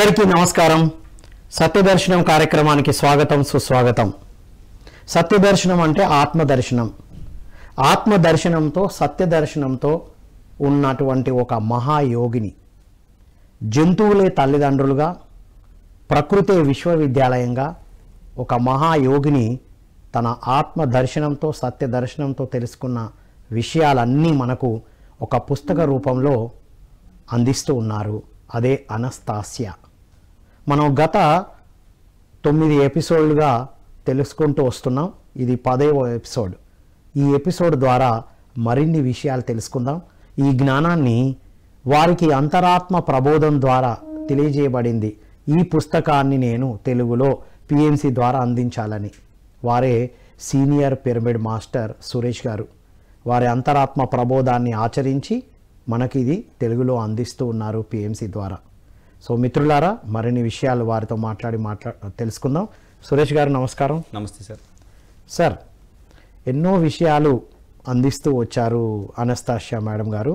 అందరికీ నమస్కారం సత్యదర్శనం కార్యక్రమానికి స్వాగతం సుస్వాగతం సత్యదర్శనం అంటే ఆత్మదర్శనం ఆత్మదర్శనంతో సత్యదర్శనంతో ఉన్నటువంటి ఒక మహాయోగిని జంతువులే తల్లిదండ్రులుగా ప్రకృతి విశ్వవిద్యాలయంగా ఒక మహాయోగిని తన ఆత్మదర్శనంతో సత్యదర్శనంతో తెలుసుకున్న విషయాలన్నీ మనకు ఒక పుస్తక రూపంలో అందిస్తూ ఉన్నారు అదే అనస్తాస్య మనం గత తొమ్మిది ఎపిసోడ్లుగా తెలుసుకుంటూ వస్తున్నాం ఇది పదవ ఎపిసోడ్ ఈ ఎపిసోడ్ ద్వారా మరిన్ని విషయాలు తెలుసుకుందాం ఈ జ్ఞానాన్ని వారికి అంతరాత్మ ప్రబోధం ద్వారా తెలియజేయబడింది ఈ పుస్తకాన్ని నేను తెలుగులో పిఎంసి ద్వారా అందించాలని వారే సీనియర్ పిరమిడ్ మాస్టర్ సురేష్ గారు వారి అంతరాత్మ ప్రబోధాన్ని ఆచరించి మనకి ఇది తెలుగులో అందిస్తూ ఉన్నారు పిఎంసి ద్వారా సో మిత్రులారా మరిన్ని విషయాలు వారితో మాట్లాడి మాట్లా తెలుసుకుందాం సురేష్ గారు నమస్కారం నమస్తే సార్ సార్ ఎన్నో విషయాలు అందిస్తూ వచ్చారు అనస్తాషియా మేడం గారు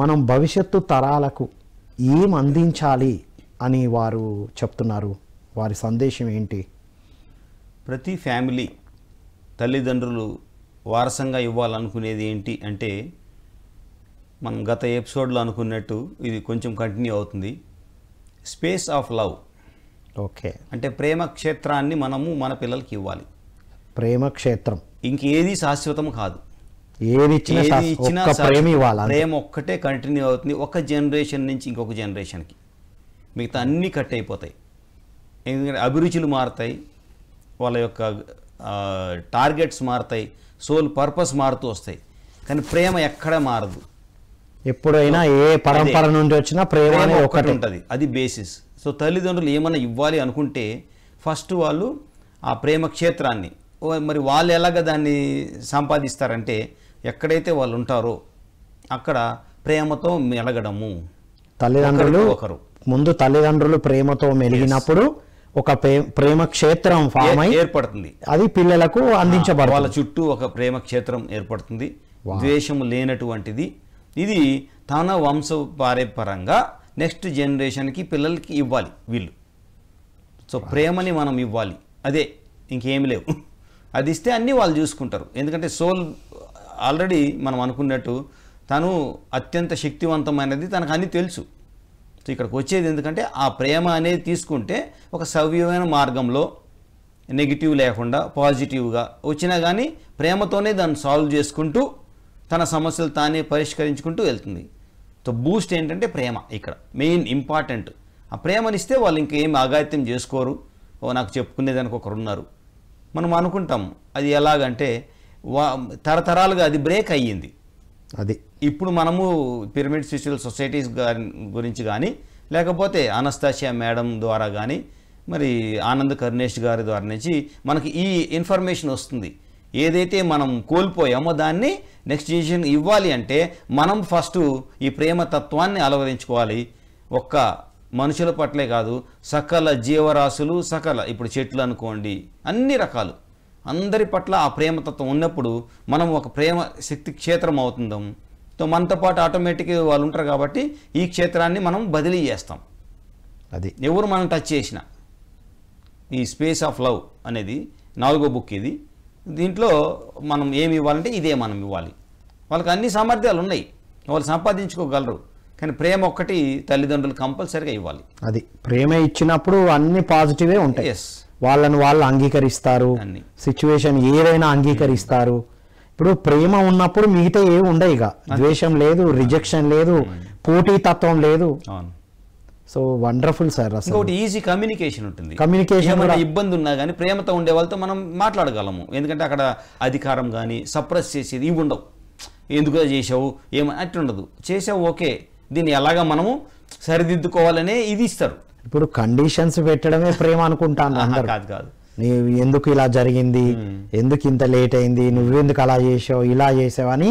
మనం భవిష్యత్తు తరాలకు ఏం అందించాలి అని వారు చెప్తున్నారు వారి సందేశం ఏంటి ప్రతి ఫ్యామిలీ తల్లిదండ్రులు వారసంగా ఇవ్వాలనుకునేది ఏంటి అంటే మనం గత ఎపిసోడ్లో అనుకున్నట్టు ఇది కొంచెం కంటిన్యూ అవుతుంది స్పేస్ ఆఫ్ లవ్ ఓకే అంటే ప్రేమ క్షేత్రాన్ని మనము మన పిల్లలకి ఇవ్వాలి ప్రేమ క్షేత్రం ఇంకేది శాశ్వతం కాదు ఏది ఇచ్చినా ప్రేమ ఇవ్వాలి ప్రేమ ఒక్కటే కంటిన్యూ అవుతుంది ఒక జనరేషన్ నుంచి ఇంకొక జనరేషన్కి మిగతా అన్నీ కట్ అయిపోతాయి ఎందుకంటే అభిరుచులు మారుతాయి వాళ్ళ యొక్క టార్గెట్స్ మారుతాయి సోల్ పర్పస్ మారుతూ వస్తాయి కానీ ప్రేమ ఎక్కడ మారదు ఎప్పుడైనా ఏ పరంపర నుండి వచ్చినా ప్రేమ ఒకటి ఉంటుంది అది బేసిస్ సో తల్లిదండ్రులు ఏమైనా ఇవ్వాలి అనుకుంటే ఫస్ట్ వాళ్ళు ఆ ప్రేమ క్షేత్రాన్ని మరి వాళ్ళు ఎలాగ దాన్ని సంపాదిస్తారంటే ఎక్కడైతే వాళ్ళు ఉంటారో అక్కడ ప్రేమతో మెలగడము తల్లిదండ్రులు ఒకరు ముందు తల్లిదండ్రులు ప్రేమతో మెలిగినప్పుడు ఒక ప్రేమ క్షేత్రం ఫామ్ అయి ఏర్పడుతుంది అది పిల్లలకు అందించబడుతుంది వాళ్ళ చుట్టూ ఒక ప్రేమ క్షేత్రం ఏర్పడుతుంది ద్వేషము లేనటువంటిది ఇది తన పరంగా నెక్స్ట్ జనరేషన్కి పిల్లలకి ఇవ్వాలి వీళ్ళు సో ప్రేమని మనం ఇవ్వాలి అదే ఇంకేమి లేవు అది ఇస్తే అన్నీ వాళ్ళు చూసుకుంటారు ఎందుకంటే సోల్ ఆల్రెడీ మనం అనుకున్నట్టు తను అత్యంత శక్తివంతమైనది తనకు అన్నీ తెలుసు సో ఇక్కడికి వచ్చేది ఎందుకంటే ఆ ప్రేమ అనేది తీసుకుంటే ఒక సవ్యమైన మార్గంలో నెగిటివ్ లేకుండా పాజిటివ్గా వచ్చినా కానీ ప్రేమతోనే దాన్ని సాల్వ్ చేసుకుంటూ తన సమస్యలు తానే పరిష్కరించుకుంటూ వెళ్తుంది సో బూస్ట్ ఏంటంటే ప్రేమ ఇక్కడ మెయిన్ ఇంపార్టెంట్ ఆ ప్రేమనిస్తే వాళ్ళు ఇంకేం ఆగాత్యం చేసుకోరు ఓ నాకు చెప్పుకునేదానికి ఒకరు ఉన్నారు మనం అనుకుంటాం అది ఎలాగంటే వా తరతరాలుగా అది బ్రేక్ అయ్యింది అది ఇప్పుడు మనము పిరమిడ్ సిస్టల్ సొసైటీస్ గురించి కానీ లేకపోతే అనస్తాషియా మేడం ద్వారా కానీ మరి ఆనంద్ కర్ణేష్ గారి ద్వారా నుంచి మనకి ఈ ఇన్ఫర్మేషన్ వస్తుంది ఏదైతే మనం కోల్పోయామో దాన్ని నెక్స్ట్ జనరేషన్ ఇవ్వాలి అంటే మనం ఫస్ట్ ఈ ప్రేమతత్వాన్ని అలవరించుకోవాలి ఒక్క మనుషుల పట్లే కాదు సకల జీవరాశులు సకల ఇప్పుడు చెట్లు అనుకోండి అన్ని రకాలు అందరి పట్ల ఆ ప్రేమతత్వం ఉన్నప్పుడు మనం ఒక ప్రేమ శక్తి క్షేత్రం అవుతుందాం సో మనతో పాటు ఆటోమేటిక్గా వాళ్ళు ఉంటారు కాబట్టి ఈ క్షేత్రాన్ని మనం బదిలీ చేస్తాం అది ఎవరు మనం టచ్ చేసిన ఈ స్పేస్ ఆఫ్ లవ్ అనేది నాలుగో బుక్ ఇది దీంట్లో మనం ఏమి ఇవ్వాలంటే ఇదే మనం ఇవ్వాలి వాళ్ళకి అన్ని సామర్థ్యాలు ఉన్నాయి వాళ్ళు సంపాదించుకోగలరు కానీ ప్రేమ ఒక్కటి తల్లిదండ్రులు కంపల్సరిగా ఇవ్వాలి అది ప్రేమ ఇచ్చినప్పుడు అన్ని పాజిటివే ఉంటాయి ఎస్ వాళ్ళని వాళ్ళు అంగీకరిస్తారు సిచ్యువేషన్ ఏదైనా అంగీకరిస్తారు ఇప్పుడు ప్రేమ ఉన్నప్పుడు మిగతా ఏమి ఉండవు ఇక ద్వేషం లేదు రిజెక్షన్ లేదు పోటీ తత్వం లేదు సో వండర్ఫుల్ సార్ ఒకటి ఈజీ కమ్యూనికేషన్ ఉంటుంది కమ్యూనికేషన్ కూడా ఇబ్బంది ఉన్నా కానీ ప్రేమతో ఉండే వాళ్ళతో మనం మాట్లాడగలము ఎందుకంటే అక్కడ అధికారం కానీ సప్రెస్ చేసేది ఇవి ఉండవు ఎందుకు చేసావు ఏమ అట్టుండదు చేసావు ఓకే దీన్ని ఎలాగ మనము సరిదిద్దుకోవాలనే ఇది ఇస్తారు ఇప్పుడు కండిషన్స్ పెట్టడమే ప్రేమ అనుకుంటాను కాదు కాదు నీవు ఎందుకు ఇలా జరిగింది ఎందుకు ఇంత లేట్ అయింది నువ్వెందుకు అలా చేసావు ఇలా చేసావు అని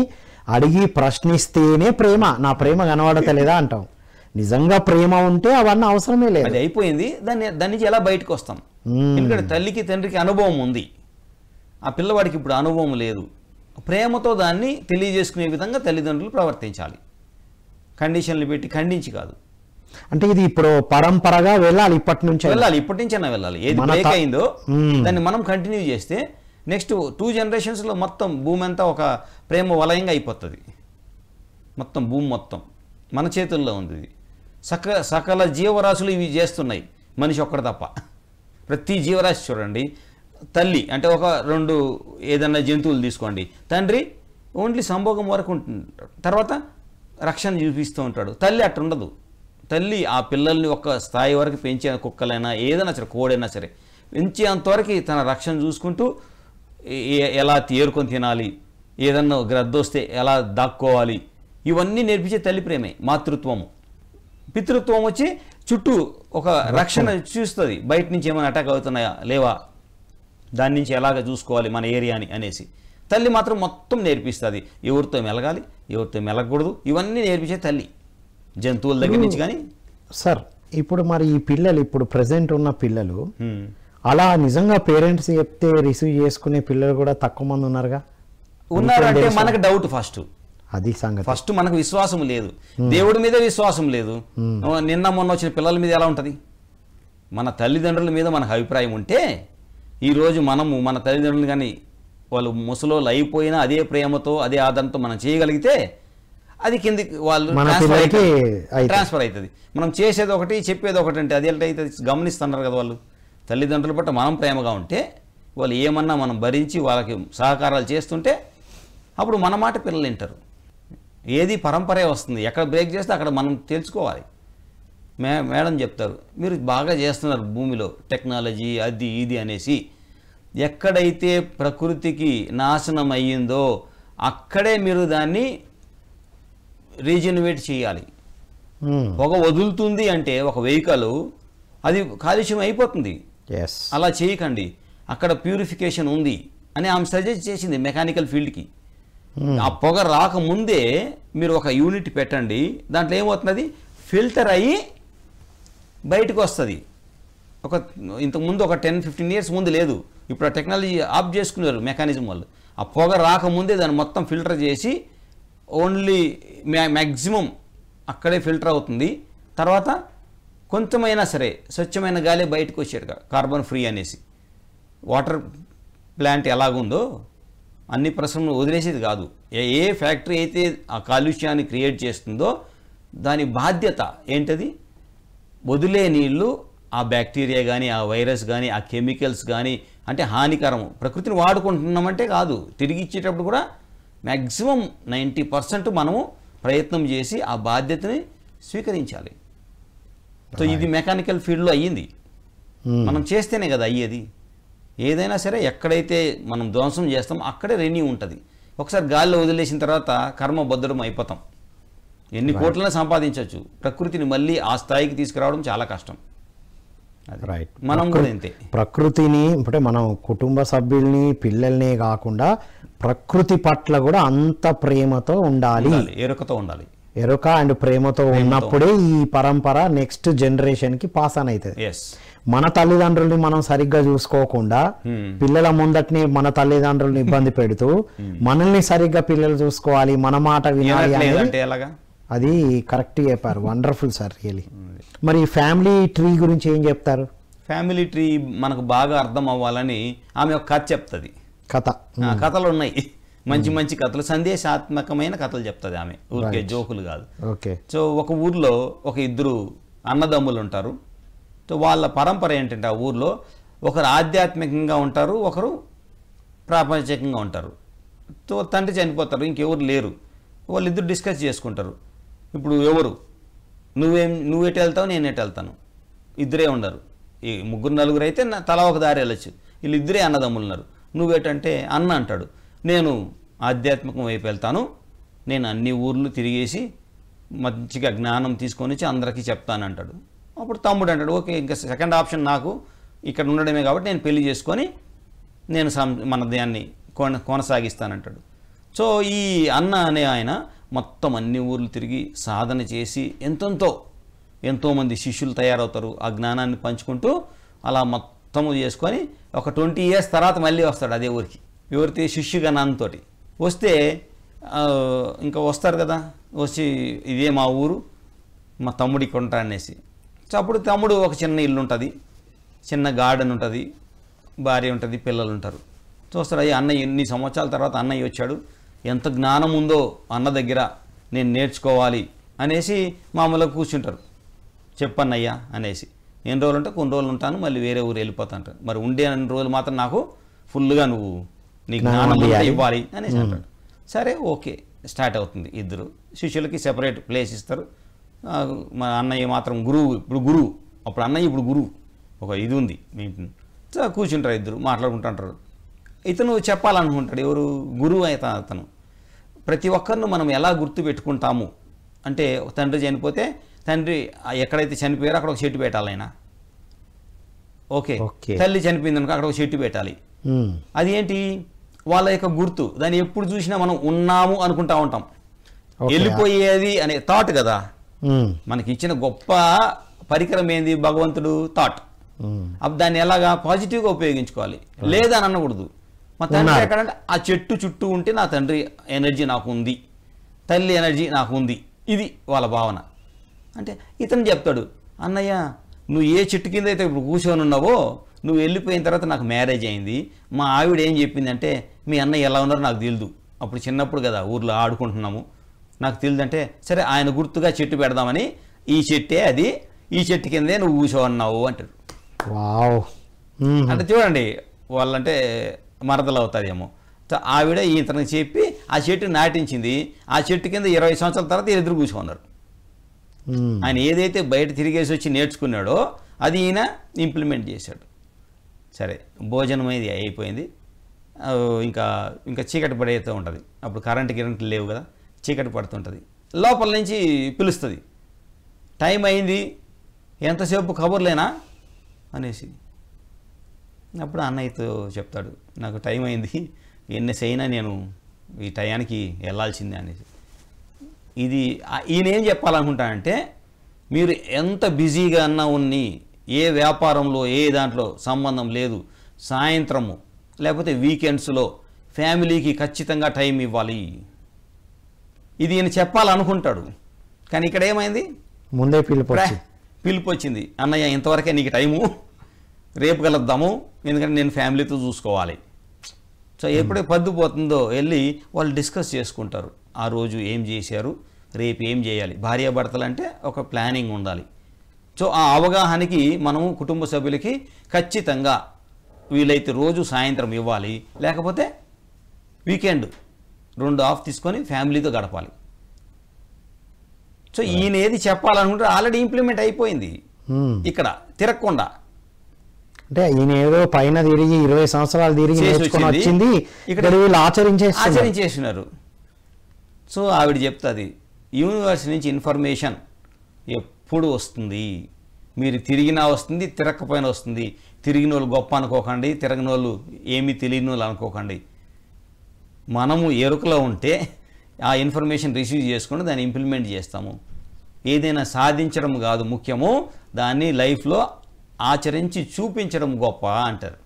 అడిగి ప్రశ్నిస్తేనే ప్రేమ నా ప్రేమ కనబడతలేదా అంటాం నిజంగా ప్రేమ ఉంటే అవన్నీ అవసరమే లేదు అది అయిపోయింది దాన్ని దాని నుంచి ఎలా బయటకు వస్తాం ఎందుకంటే తల్లికి తండ్రికి అనుభవం ఉంది ఆ పిల్లవాడికి ఇప్పుడు అనుభవం లేదు ప్రేమతో దాన్ని తెలియజేసుకునే విధంగా తల్లిదండ్రులు ప్రవర్తించాలి కండిషన్లు పెట్టి ఖండించి కాదు అంటే ఇది ఇప్పుడు పరంపరగా వెళ్ళాలి ఇప్పటి నుంచి వెళ్ళాలి ఇప్పటి నుంచైనా వెళ్ళాలి ఏది బ్రేక్ అయిందో దాన్ని మనం కంటిన్యూ చేస్తే నెక్స్ట్ టూ జనరేషన్స్లో మొత్తం భూమి అంతా ఒక ప్రేమ వలయంగా అయిపోతుంది మొత్తం భూమి మొత్తం మన చేతుల్లో ఉంది సక సకల జీవరాశులు ఇవి చేస్తున్నాయి మనిషి ఒక్కడు తప్ప ప్రతి జీవరాశి చూడండి తల్లి అంటే ఒక రెండు ఏదైనా జంతువులు తీసుకోండి తండ్రి ఓన్లీ సంభోగం వరకు ఉంటుంటాడు తర్వాత రక్షణ చూపిస్తూ ఉంటాడు తల్లి అట్టుండదు తల్లి ఆ పిల్లల్ని ఒక స్థాయి వరకు పెంచే కుక్కలైనా ఏదైనా సరే కోడైనా సరే పెంచేంతవరకు తన రక్షణ చూసుకుంటూ ఎలా తేరుకొని తినాలి ఏదన్నా గ్రద్దొస్తే ఎలా దాక్కోవాలి ఇవన్నీ నేర్పించే తల్లి ప్రేమే మాతృత్వము పితృత్వం వచ్చి చుట్టూ ఒక రక్షణ చూస్తుంది బయట నుంచి ఏమైనా అటాక్ అవుతున్నాయా లేవా దాని నుంచి ఎలాగ చూసుకోవాలి మన ఏరియాని అనేసి తల్లి మాత్రం మొత్తం నేర్పిస్తుంది ఎవరితో మెలగాలి ఎవరితో మెలగకూడదు ఇవన్నీ నేర్పించే తల్లి జంతువుల దగ్గర నుంచి కానీ సార్ ఇప్పుడు మరి ఈ పిల్లలు ఇప్పుడు ప్రజెంట్ ఉన్న పిల్లలు అలా నిజంగా పేరెంట్స్ చెప్తే రిసీవ్ చేసుకునే పిల్లలు కూడా తక్కువ మంది ఉన్నారుగా ఉన్నారంటే మనకు డౌట్ ఫస్ట్ అది సంగతి ఫస్ట్ మనకు విశ్వాసం లేదు దేవుడి మీద విశ్వాసం లేదు నిన్న మొన్న వచ్చిన పిల్లల మీద ఎలా ఉంటుంది మన తల్లిదండ్రుల మీద మనకు అభిప్రాయం ఉంటే ఈరోజు మనము మన తల్లిదండ్రులు కానీ వాళ్ళు ముసలోళ్ళు అయిపోయినా అదే ప్రేమతో అదే ఆదరణతో మనం చేయగలిగితే అది కింది వాళ్ళు ట్రాన్స్ఫర్ అవుతుంది మనం చేసేది ఒకటి చెప్పేది ఒకటి అంటే అది అవుతుంది గమనిస్తున్నారు కదా వాళ్ళు తల్లిదండ్రుల పట్ల మనం ప్రేమగా ఉంటే వాళ్ళు ఏమన్నా మనం భరించి వాళ్ళకి సహకారాలు చేస్తుంటే అప్పుడు మన మాట పిల్లలు వింటారు ఏది పరంపరే వస్తుంది ఎక్కడ బ్రేక్ చేస్తే అక్కడ మనం తెలుసుకోవాలి మే మేడం చెప్తారు మీరు బాగా చేస్తున్నారు భూమిలో టెక్నాలజీ అది ఇది అనేసి ఎక్కడైతే ప్రకృతికి నాశనం అయ్యిందో అక్కడే మీరు దాన్ని రీజనరేట్ చేయాలి ఒక వదులుతుంది అంటే ఒక వెహికల్ అది కాలుష్యం అయిపోతుంది అలా చేయకండి అక్కడ ప్యూరిఫికేషన్ ఉంది అని ఆమె సజెస్ట్ చేసింది మెకానికల్ ఫీల్డ్కి ఆ పొగ రాకముందే మీరు ఒక యూనిట్ పెట్టండి దాంట్లో ఏమవుతున్నది ఫిల్టర్ అయ్యి బయటకు వస్తుంది ఒక ఇంతకుముందు ఒక టెన్ ఫిఫ్టీన్ ఇయర్స్ ముందు లేదు ఇప్పుడు ఆ టెక్నాలజీ ఆఫ్ చేసుకున్నారు మెకానిజం వాళ్ళు ఆ పొగ రాకముందే దాన్ని మొత్తం ఫిల్టర్ చేసి ఓన్లీ మ్యాక్సిమం అక్కడే ఫిల్టర్ అవుతుంది తర్వాత కొంతమైనా సరే స్వచ్ఛమైన గాలి బయటకు వచ్చారు కార్బన్ ఫ్రీ అనేసి వాటర్ ప్లాంట్ ఎలాగుందో అన్ని ప్రశ్నలు వదిలేసేది కాదు ఏ ఫ్యాక్టరీ అయితే ఆ కాలుష్యాన్ని క్రియేట్ చేస్తుందో దాని బాధ్యత ఏంటది వదిలే నీళ్లు ఆ బ్యాక్టీరియా కానీ ఆ వైరస్ కానీ ఆ కెమికల్స్ కానీ అంటే హానికరం ప్రకృతిని వాడుకుంటున్నామంటే కాదు తిరిగి ఇచ్చేటప్పుడు కూడా మ్యాక్సిమం నైంటీ పర్సెంట్ మనము ప్రయత్నం చేసి ఆ బాధ్యతని స్వీకరించాలి సో ఇది మెకానికల్ ఫీల్డ్లో అయ్యింది hmm. మనం చేస్తేనే కదా అయ్యేది ఏదైనా సరే ఎక్కడైతే మనం ధ్వంసం చేస్తాం అక్కడే రెన్యూ ఉంటుంది ఒకసారి గాల్లో వదిలేసిన తర్వాత కర్మ భద్రం అయిపోతాం ఎన్ని కోట్లను సంపాదించవచ్చు ప్రకృతిని మళ్ళీ ఆ స్థాయికి తీసుకురావడం చాలా కష్టం రైట్ మనం కూడా అంతే ప్రకృతిని అంటే మనం కుటుంబ సభ్యుల్ని పిల్లల్ని కాకుండా ప్రకృతి పట్ల కూడా అంత ప్రేమతో ఉండాలి ఎరుకతో ఉండాలి ఎరుక అండ్ ప్రేమతో ఉన్నప్పుడే ఈ పరంపర నెక్స్ట్ జనరేషన్కి పాస్ అని అవుతుంది ఎస్ మన తల్లిదండ్రుల్ని మనం సరిగ్గా చూసుకోకుండా పిల్లల ముందటిని మన తల్లిదండ్రుల్ని ఇబ్బంది పెడుతూ మనల్ని సరిగ్గా పిల్లలు చూసుకోవాలి మన మాట వినాలి అది కరెక్ట్ చెప్పారు వండర్ఫుల్ సార్ రియలీ మరి ఫ్యామిలీ ట్రీ గురించి ఏం చెప్తారు ఫ్యామిలీ ట్రీ మనకు బాగా అర్థం అవ్వాలని ఆమె ఒక కథ చెప్తుంది కథ కథలు ఉన్నాయి మంచి మంచి కథలు సందేశాత్మకమైన కథలు చెప్తుంది ఆమె ఊరికే జోకులు కాదు ఓకే సో ఒక ఊర్లో ఒక ఇద్దరు అన్నదమ్ములు ఉంటారు వాళ్ళ పరంపర ఏంటంటే ఆ ఊర్లో ఒకరు ఆధ్యాత్మికంగా ఉంటారు ఒకరు ప్రాపంచికంగా ఉంటారు తో తండ్రి చనిపోతారు ఇంకెవరు లేరు వాళ్ళిద్దరు డిస్కస్ చేసుకుంటారు ఇప్పుడు ఎవరు నువ్వేం నువ్వు ఎటు వెళ్తావు నేను ఎటు వెళ్తాను ఇద్దరే ఉండరు ఈ ముగ్గురు నలుగురు అయితే తలా ఒక దారి వెళ్ళచ్చు వీళ్ళు ఇద్దరే అన్నదమ్ములు ఉన్నారు నువ్వేటంటే అన్న అంటాడు నేను ఆధ్యాత్మికం వైపు వెళ్తాను నేను అన్ని ఊర్లు తిరిగేసి మంచిగా జ్ఞానం తీసుకొని వచ్చి అందరికీ చెప్తానంటాడు అప్పుడు తమ్ముడు అంటాడు ఓకే ఇంకా సెకండ్ ఆప్షన్ నాకు ఇక్కడ ఉండడమే కాబట్టి నేను పెళ్లి చేసుకొని నేను మన దాన్ని కొన కొనసాగిస్తానంటాడు సో ఈ అన్న అనే ఆయన మొత్తం అన్ని ఊర్లు తిరిగి సాధన చేసి ఎంతెంతో ఎంతోమంది శిష్యులు తయారవుతారు ఆ జ్ఞానాన్ని పంచుకుంటూ అలా మొత్తము చేసుకొని ఒక ట్వంటీ ఇయర్స్ తర్వాత మళ్ళీ వస్తాడు అదే ఊరికి ఎవరితే శిష్యుగణంతో వస్తే ఇంకా వస్తారు కదా వచ్చి ఇదే మా ఊరు మా తమ్ముడికి ఉంటా అనేసి సో అప్పుడు తమ్ముడు ఒక చిన్న ఇల్లు ఉంటుంది చిన్న గార్డెన్ ఉంటుంది భార్య ఉంటుంది పిల్లలు ఉంటారు చూస్తారు అయ్యి అన్నయ్య ఇన్ని సంవత్సరాల తర్వాత అన్నయ్య వచ్చాడు ఎంత జ్ఞానం ఉందో అన్న దగ్గర నేను నేర్చుకోవాలి అనేసి మామూలుగా కూర్చుంటారు చెప్పన్నయ్యా అనేసి ఎన్ని రోజులు ఉంటే కొన్ని రోజులు ఉంటాను మళ్ళీ వేరే ఊరు వెళ్ళిపోతాను మరి ఉండే అన్ని రోజులు మాత్రం నాకు ఫుల్గా నువ్వు నీ జ్ఞానం ఇవ్వాలి అనేసి అంటాడు సరే ఓకే స్టార్ట్ అవుతుంది ఇద్దరు శిష్యులకి సెపరేట్ ప్లేస్ ఇస్తారు మన అన్నయ్య మాత్రం గురువు ఇప్పుడు గురువు అప్పుడు అన్నయ్య ఇప్పుడు గురువు ఒక ఇది ఉంది మీటింగ్ కూర్చుంటారు ఇద్దరు మాట్లాడుకుంటుంటారు ఇతను చెప్పాలనుకుంటాడు ఎవరు గురువు అయితే అతను ప్రతి ఒక్కరిని మనం ఎలా గుర్తు పెట్టుకుంటాము అంటే తండ్రి చనిపోతే తండ్రి ఎక్కడైతే చనిపోయారో అక్కడ ఒక చెట్టు పెట్టాలి ఆయన ఓకే తల్లి చనిపోయింది అనుకో అక్కడ ఒక చెట్టు పెట్టాలి అది ఏంటి వాళ్ళ యొక్క గుర్తు దాన్ని ఎప్పుడు చూసినా మనం ఉన్నాము అనుకుంటా ఉంటాం వెళ్ళిపోయేది అనే థాట్ కదా Hmm. మనకి ఇచ్చిన గొప్ప పరికరం ఏంది భగవంతుడు థాట్ hmm. అప్పుడు దాన్ని ఎలాగా పాజిటివ్గా ఉపయోగించుకోవాలి hmm. లేదని అనకూడదు మా తండ్రి ఎక్కడంటే ఆ చెట్టు చుట్టూ ఉంటే నా తండ్రి ఎనర్జీ నాకు ఉంది తల్లి ఎనర్జీ నాకు ఉంది ఇది వాళ్ళ భావన అంటే ఇతను చెప్తాడు అన్నయ్య నువ్వు ఏ చెట్టు కింద అయితే ఇప్పుడు కూర్చొని ఉన్నావో నువ్వు వెళ్ళిపోయిన తర్వాత నాకు మ్యారేజ్ అయింది మా ఆవిడ ఏం చెప్పిందంటే మీ అన్నయ్య ఎలా ఉన్నారో నాకు తెలియదు అప్పుడు చిన్నప్పుడు కదా ఊర్లో ఆడుకుంటున్నాము నాకు తెలియదంటే సరే ఆయన గుర్తుగా చెట్టు పెడదామని ఈ చెట్టే అది ఈ చెట్టు కిందే నువ్వు కూర్చోన్నావు అంటారు అంటే చూడండి వాళ్ళంటే మరదలు సో ఆవిడ ఈతనకు చెప్పి ఆ చెట్టు నాటించింది ఆ చెట్టు కింద ఇరవై సంవత్సరాల తర్వాత ఎదురు కూర్చోన్నారు ఆయన ఏదైతే బయట తిరిగేసి వచ్చి నేర్చుకున్నాడో అది ఈయన ఇంప్లిమెంట్ చేశాడు సరే భోజనం అనేది అయిపోయింది ఇంకా ఇంకా చీకటి పడేతో ఉంటుంది అప్పుడు కరెంట్ గిరెంట్ లేవు కదా చీకటి పడుతుంటుంది లోపల నుంచి పిలుస్తుంది టైం అయింది ఎంతసేపు కబుర్లేనా అనేసి అప్పుడు అన్నయ్యతో చెప్తాడు నాకు టైం అయింది ఎన్ని అయినా నేను ఈ టయానికి వెళ్ళాల్సిందే అనేసి ఇది ఈయన ఏం చెప్పాలనుకుంటానంటే మీరు ఎంత బిజీగా అన్నా ఉన్ని ఏ వ్యాపారంలో ఏ దాంట్లో సంబంధం లేదు సాయంత్రము లేకపోతే వీకెండ్స్లో ఫ్యామిలీకి ఖచ్చితంగా టైం ఇవ్వాలి ఇది ఈయన చెప్పాలనుకుంటాడు కానీ ఇక్కడ ఏమైంది ముందే పిలుపు పిలుపు వచ్చింది అన్నయ్య ఇంతవరకే నీకు టైము రేపు కలుద్దాము ఎందుకంటే నేను ఫ్యామిలీతో చూసుకోవాలి సో ఎప్పుడే పోతుందో వెళ్ళి వాళ్ళు డిస్కస్ చేసుకుంటారు ఆ రోజు ఏం చేశారు రేపు ఏం చేయాలి భార్యాభర్తలు అంటే ఒక ప్లానింగ్ ఉండాలి సో ఆ అవగాహనకి మనము కుటుంబ సభ్యులకి ఖచ్చితంగా వీలైతే రోజు సాయంత్రం ఇవ్వాలి లేకపోతే వీకెండ్ రెండు ఆఫ్ తీసుకొని ఫ్యామిలీతో గడపాలి సో ఈయన ఏది చెప్పాలనుకుంటే ఆల్రెడీ ఇంప్లిమెంట్ అయిపోయింది ఇక్కడ తిరగకుండా అంటే ఈయన ఏదో పైన తిరిగి ఇరవై సంవత్సరాలు తిరిగి వచ్చింది ఇక్కడ వీళ్ళు ఆచరించేసినారు సో ఆవిడ చెప్తుంది యూనివర్స్ నుంచి ఇన్ఫర్మేషన్ ఎప్పుడు వస్తుంది మీరు తిరిగినా వస్తుంది తిరగకపోయినా వస్తుంది తిరిగిన వాళ్ళు గొప్ప అనుకోకండి తిరగని వాళ్ళు ఏమీ తెలియని వాళ్ళు అనుకోకండి మనము ఎరుకలో ఉంటే ఆ ఇన్ఫర్మేషన్ రిసీవ్ చేసుకుని దాన్ని ఇంప్లిమెంట్ చేస్తాము ఏదైనా సాధించడం కాదు ముఖ్యము దాన్ని లైఫ్లో ఆచరించి చూపించడం గొప్ప అంటారు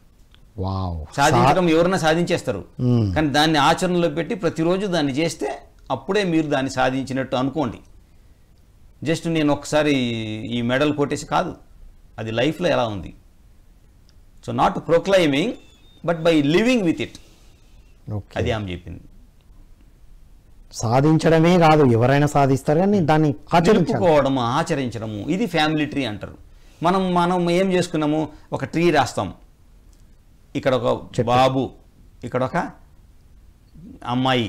సాధించడం ఎవరైనా సాధించేస్తారు కానీ దాన్ని ఆచరణలో పెట్టి ప్రతిరోజు దాన్ని చేస్తే అప్పుడే మీరు దాన్ని సాధించినట్టు అనుకోండి జస్ట్ నేను ఒకసారి ఈ మెడల్ కొట్టేసి కాదు అది లైఫ్లో ఎలా ఉంది so not proclaiming but by living with it అది ఆమె చెప్పింది సాధించడమే కాదు ఎవరైనా సాధిస్తారు కానీ దాన్ని ఆచరించుకోవడము ఆచరించడము ఇది ఫ్యామిలీ ట్రీ అంటారు మనం మనం ఏం చేసుకున్నాము ఒక ట్రీ రాస్తాం ఇక్కడ ఒక బాబు ఇక్కడ ఒక అమ్మాయి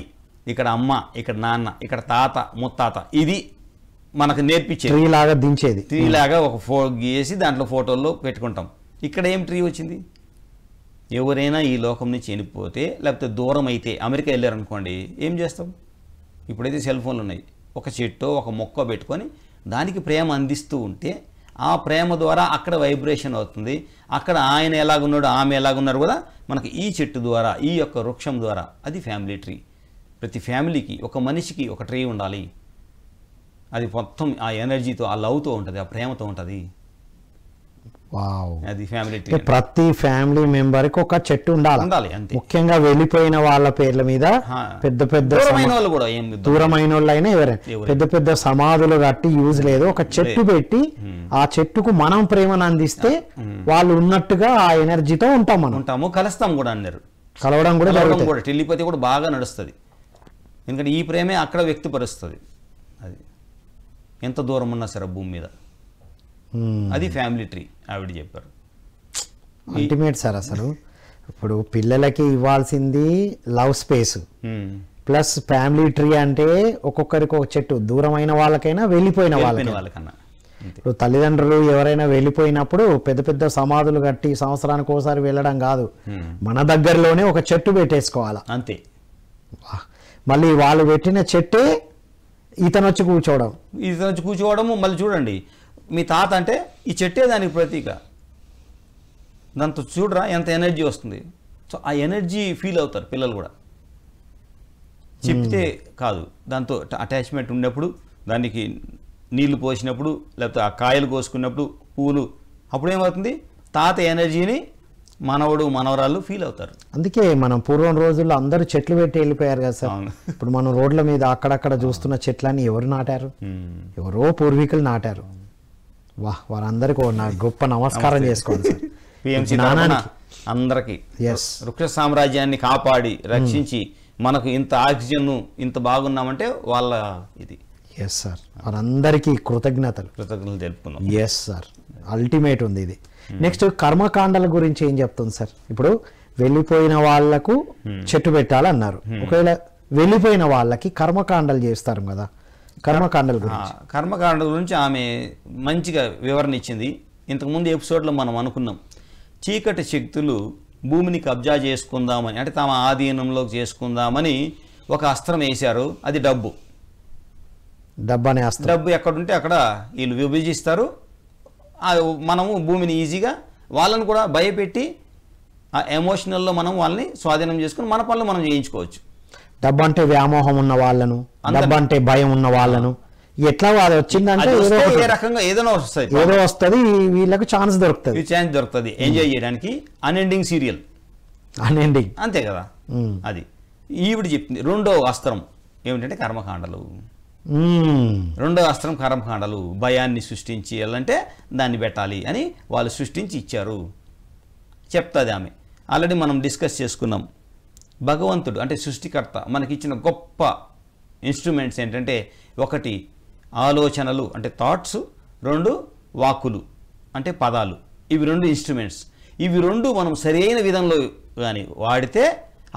ఇక్కడ అమ్మ ఇక్కడ నాన్న ఇక్కడ తాత ముత్తాత ఇది మనకు నేర్పించే ట్రీ లాగా దించేది ట్రీ లాగా ఒక ఫో గీసి దాంట్లో ఫోటోల్లో పెట్టుకుంటాం ఇక్కడ ఏం ట్రీ వచ్చింది ఎవరైనా ఈ లోకం నుంచి వెళ్ళిపోతే లేకపోతే దూరం అయితే అమెరికా వెళ్ళారనుకోండి ఏం చేస్తాం ఇప్పుడైతే సెల్ ఫోన్లు ఉన్నాయి ఒక చెట్టు ఒక మొక్క పెట్టుకొని దానికి ప్రేమ అందిస్తూ ఉంటే ఆ ప్రేమ ద్వారా అక్కడ వైబ్రేషన్ అవుతుంది అక్కడ ఆయన ఎలాగున్నాడు ఆమె ఎలాగున్నారు కూడా మనకి ఈ చెట్టు ద్వారా ఈ యొక్క వృక్షం ద్వారా అది ఫ్యామిలీ ట్రీ ప్రతి ఫ్యామిలీకి ఒక మనిషికి ఒక ట్రీ ఉండాలి అది మొత్తం ఆ ఎనర్జీతో ఆ లవ్తో ఉంటుంది ఆ ప్రేమతో ఉంటుంది అది ప్రతి ఫ్యామిలీ మెంబర్ కి ఒక చెట్టు ఉండాలి ముఖ్యంగా వెళ్ళిపోయిన వాళ్ళ పేర్ల మీద పెద్ద పెద్ద దూరమైన వాళ్ళు అయినా ఎవరైనా పెద్ద పెద్ద సమాధులు కట్టి యూజ్ లేదు ఒక చెట్టు పెట్టి ఆ చెట్టుకు మనం ప్రేమను అందిస్తే వాళ్ళు ఉన్నట్టుగా ఆ ఎనర్జీతో ఉంటాం మనం ఉంటాము కలుస్తాం కూడా అన్నారు కలవడం కూడా కూడా కూడా బాగా నడుస్తుంది ఎందుకంటే ఈ ప్రేమే అక్కడ వ్యక్తిపరుస్తుంది అది ఎంత దూరం ఉన్నా సరే భూమి మీద Hmm. అది ఫ్యామిలీ ట్రీ ఆవిడ చెప్పారు అల్టిమేట్ సార్ అసలు ఇప్పుడు పిల్లలకి ఇవ్వాల్సింది love space plus family tree అంటే ఒక్కొక్కరికి ఒక చెట్టు దూరమైన వాళ్ళకైనా వెళ్ళిపోయిన వాళ్ళకైనా ఇప్పుడు తల్లిదండ్రులు ఎవరైనా వెళ్ళిపోయినప్పుడు పెద్ద పెద్ద సమాధులు కట్టి సంవత్సరానికి ఒకసారి వెళ్ళడం కాదు hmm. మన దగ్గరలోనే ఒక చెట్టు పెట్టేసుకోవాలి అంతే మళ్ళీ వాళ్ళు పెట్టిన చెట్టే ఈతనొచ్చి వచ్చి కూర్చోవడం ఇతను వచ్చి మళ్ళీ చూడండి మీ తాత అంటే ఈ చెట్టే దానికి ప్రతీక దాంతో చూడరా ఎంత ఎనర్జీ వస్తుంది సో ఆ ఎనర్జీ ఫీల్ అవుతారు పిల్లలు కూడా చెప్తే కాదు దాంతో అటాచ్మెంట్ ఉన్నప్పుడు దానికి నీళ్లు పోసినప్పుడు లేకపోతే ఆ కాయలు కోసుకున్నప్పుడు పూలు అప్పుడేమవుతుంది తాత ఎనర్జీని మనవడు మనవరాలు ఫీల్ అవుతారు అందుకే మనం పూర్వం రోజుల్లో అందరూ చెట్లు పెట్టి వెళ్ళిపోయారు కదా సార్ ఇప్పుడు మనం రోడ్ల మీద అక్కడక్కడ చూస్తున్న చెట్లని ఎవరు నాటారు ఎవరో పూర్వీకులు నాటారు వా వారందరికీ నా గొప్ప నమస్కారం చేసుకోండి పిఎంసీ పిఎంసి అందరికీ ఎస్ వృక్ష సామ్రాజ్యాన్ని కాపాడి రక్షించి hmm. మనకు ఇంత ఆక్సిజన్ ఇంత బాగున్నామంటే వాళ్ళ ఇది ఎస్ సార్ వారందరికీ కృతజ్ఞతలు కృతజ్ఞతలు తెలుపుకున్నాం ఎస్ సార్ అల్టిమేట్ ఉంది ఇది నెక్స్ట్ hmm. కర్మకాండల గురించి ఏం చెప్తుంది సార్ ఇప్పుడు వెళ్ళిపోయిన వాళ్లకు hmm. చెట్టు పెట్టాలన్నారు ఒకవేళ వెళ్ళిపోయిన వాళ్ళకి కర్మకాండలు చేస్తారు కదా కర్మకాండల గురించి కర్మకాండల గురించి ఆమె మంచిగా వివరణ ఇచ్చింది ఇంతకుముందు ఎపిసోడ్లో మనం అనుకున్నాం చీకటి శక్తులు భూమిని కబ్జా చేసుకుందామని అంటే తమ ఆధీనంలోకి చేసుకుందామని ఒక అస్త్రం వేశారు అది డబ్బు డబ్బు అనే అస్త్రం డబ్బు ఎక్కడుంటే అక్కడ వీళ్ళు విభజిస్తారు మనము భూమిని ఈజీగా వాళ్ళని కూడా భయపెట్టి ఆ ఎమోషనల్లో మనం వాళ్ళని స్వాధీనం చేసుకుని మన పనులు మనం చేయించుకోవచ్చు డబ్బు అంటే వ్యామోహం ఉన్న వాళ్ళను డబ్బు అంటే భయం ఉన్న వాళ్ళను ఎట్లా వాళ్ళు వచ్చిందంటే ఏదో ఏ రకంగా ఏదైనా వస్తుంది ఏదో వస్తుంది వీళ్ళకి ఛాన్స్ దొరుకుతుంది ఛాన్స్ దొరుకుతుంది ఎంజాయ్ hmm. చేయడానికి అన్ఎండింగ్ సీరియల్ అన్ఎండింగ్ అంతే కదా hmm. అది ఈవిడ చెప్తుంది రెండో అస్త్రం ఏమిటంటే కర్మకాండలు hmm. రెండో అస్త్రం కర్మకాండలు భయాన్ని సృష్టించి వెళ్ళంటే దాన్ని పెట్టాలి అని వాళ్ళు సృష్టించి ఇచ్చారు చెప్తుంది ఆమె ఆల్రెడీ మనం డిస్కస్ చేసుకున్నాం భగవంతుడు అంటే సృష్టికర్త మనకిచ్చిన గొప్ప ఇన్స్ట్రుమెంట్స్ ఏంటంటే ఒకటి ఆలోచనలు అంటే థాట్స్ రెండు వాకులు అంటే పదాలు ఇవి రెండు ఇన్స్ట్రుమెంట్స్ ఇవి రెండు మనం సరైన విధంలో కానీ వాడితే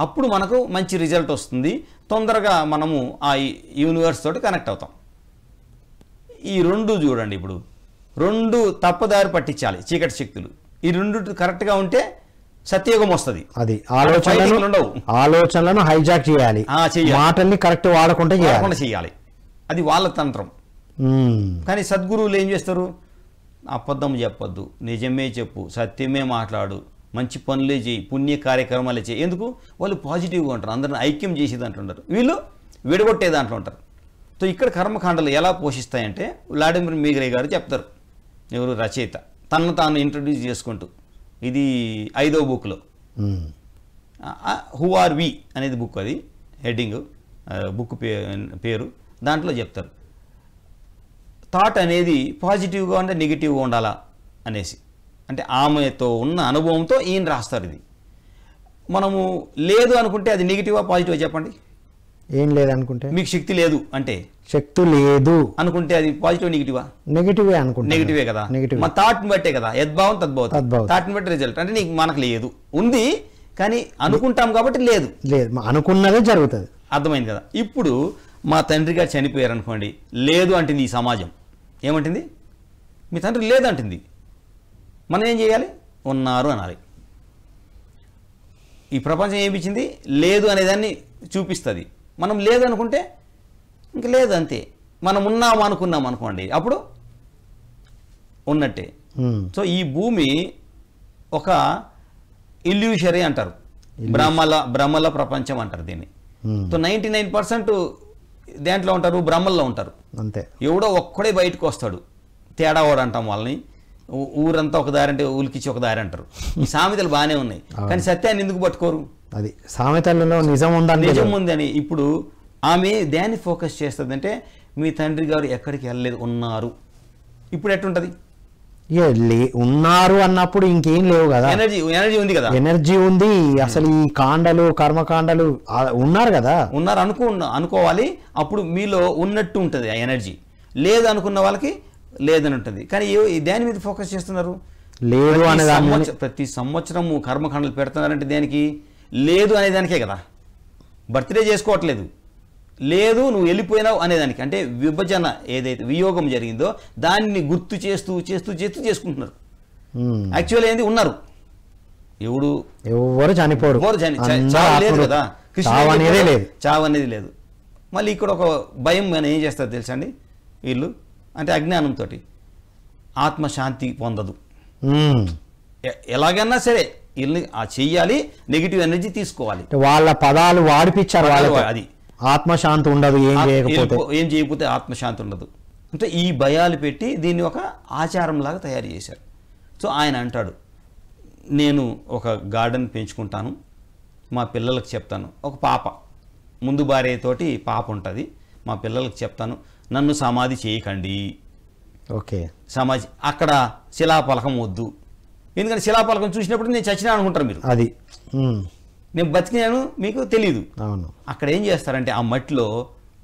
అప్పుడు మనకు మంచి రిజల్ట్ వస్తుంది తొందరగా మనము ఆ యూనివర్స్ తోటి కనెక్ట్ అవుతాం ఈ రెండు చూడండి ఇప్పుడు రెండు తప్పదారి పట్టించాలి చీకటి శక్తులు ఈ రెండు కరెక్ట్గా ఉంటే సత్యయుగం వస్తుంది అది ఆలోచనలు ఉండవు ఆలోచనలను హైజాక్ చేయాలి మాటల్ని కరెక్ట్ వాడకుండా వాడకుండా చేయాలి అది వాళ్ళ తంత్రం కానీ సద్గురువులు ఏం చేస్తారు అబద్ధం చెప్పొద్దు నిజమే చెప్పు సత్యమే మాట్లాడు మంచి పనులే చేయి పుణ్య కార్యక్రమాలే చేయి ఎందుకు వాళ్ళు పాజిటివ్గా ఉంటారు అందరిని ఐక్యం దాంట్లో ఉంటారు వీళ్ళు విడగొట్టే దాంట్లో ఉంటారు సో ఇక్కడ కర్మకాండలు ఎలా పోషిస్తాయంటే వ్లాడిమిర్ మీగరే గారు చెప్తారు ఎవరు రచయిత తనను తాను ఇంట్రడ్యూస్ చేసుకుంటూ ఇది ఐదో బుక్లో హూ ఆర్ వి అనేది బుక్ అది హెడ్డింగ్ బుక్ పేరు దాంట్లో చెప్తారు థాట్ అనేది పాజిటివ్గా అంటే నెగిటివ్గా ఉండాలా అనేసి అంటే ఆమెతో ఉన్న అనుభవంతో ఈయన రాస్తారు ఇది మనము లేదు అనుకుంటే అది నెగిటివా పాజిటివా చెప్పండి ఏం లేదనుకుంటే మీకు శక్తి లేదు అంటే శక్తి లేదు అనుకుంటే అది పాజిటివ్ నెగిటివా నెగిటివ్ అనుకుంటా నెగిటివే కదా నెగిటివ్ మా థాట్ బట్టే కదా యద్భావం తద్భావం తద్భావం థాట్ బట్టి రిజల్ట్ అంటే నీకు మనకు లేదు ఉంది కానీ అనుకుంటాం కాబట్టి లేదు లేదు అనుకున్నదే జరుగుతుంది అర్థమైంది కదా ఇప్పుడు మా తండ్రి గారు చనిపోయారు అనుకోండి లేదు అంటుంది ఈ సమాజం ఏమంటుంది మీ తండ్రి లేదంటుంది మనం ఏం చేయాలి ఉన్నారు అనాలి ఈ ప్రపంచం ఏమిచ్చింది లేదు అనేదాన్ని చూపిస్తుంది మనం లేదనుకుంటే ఇంక లేదంతే మనం ఉన్నాం అనుకున్నాం అనుకోండి అప్పుడు ఉన్నట్టే సో ఈ భూమి ఒక ఇల్యూషరీ అంటారు బ్రహ్మల బ్రహ్మల ప్రపంచం అంటారు దీన్ని సో నైంటీ నైన్ పర్సెంట్ దాంట్లో ఉంటారు బ్రహ్మల్లో ఉంటారు అంతే ఎవడో ఒక్కడే బయటకు వస్తాడు తేడా వాడు అంటాం వాళ్ళని ఊరంతా ఒక దారి అంటే ఊరికిచ్చి ఒక దారి అంటారు ఈ సామెతలు బాగానే ఉన్నాయి కానీ సత్యాన్ని ఎందుకు పట్టుకోరు అది సామెతలలో నిజం ఉందా నిజం ఉందని ఇప్పుడు ఆమె దేన్ని ఫోకస్ చేస్తుందంటే మీ తండ్రి గారు ఎక్కడికి వెళ్ళలేదు ఉన్నారు ఇప్పుడు ఎట్టుంటుంది ఉన్నారు అన్నప్పుడు ఇంకేం లేవు కదా ఎనర్జీ ఎనర్జీ ఉంది కదా ఎనర్జీ ఉంది అసలు ఈ కాండలు కర్మకాండలు ఉన్నారు కదా ఉన్నారు అనుకో అనుకోవాలి అప్పుడు మీలో ఉన్నట్టు ఉంటుంది ఆ ఎనర్జీ లేదు అనుకున్న వాళ్ళకి లేదని ఉంటుంది కానీ దేని మీద ఫోకస్ చేస్తున్నారు లేదు అనే ప్రతి సంవత్సరము కర్మకాండలు పెడుతున్నారంటే దేనికి లేదు అనేదానికే కదా బర్త్డే చేసుకోవట్లేదు లేదు నువ్వు వెళ్ళిపోయినావు అనేదానికి అంటే విభజన ఏదైతే వియోగం జరిగిందో దాన్ని గుర్తు చేస్తూ చేస్తూ చేస్తూ చేసుకుంటున్నారు యాక్చువల్ ఏంది ఉన్నారు ఎవడు ఎవరు చనిపోడు లేదు కదా కృష్ణుడు లేదు చావు అనేది లేదు మళ్ళీ ఇక్కడ ఒక భయం మనం ఏం చేస్తారు తెలుసా అండి వీళ్ళు అంటే అజ్ఞానంతో ఆత్మశాంతి పొందదు ఎలాగన్నా సరే చెయ్యాలి నెగిటివ్ ఎనర్జీ తీసుకోవాలి వాళ్ళ పదాలు వాడిపించారు అది ఆత్మశాంతి ఉండదు ఏం చేయకపోతే ఏం చేయకపోతే ఆత్మశాంతి ఉండదు అంటే ఈ భయాలు పెట్టి దీన్ని ఒక ఆచారంలాగా తయారు చేశారు సో ఆయన అంటాడు నేను ఒక గార్డెన్ పెంచుకుంటాను మా పిల్లలకు చెప్తాను ఒక పాప ముందు భార్యతోటి పాప ఉంటుంది మా పిల్లలకు చెప్తాను నన్ను సమాధి చేయకండి ఓకే సమాధి అక్కడ శిలాపలకం వద్దు ఎందుకంటే శిలాపాలకం చూసినప్పుడు నేను చచ్చినా అనుకుంటారు మీరు అది నేను బతికినాను మీకు తెలియదు అవును అక్కడ ఏం చేస్తారంటే ఆ మట్టిలో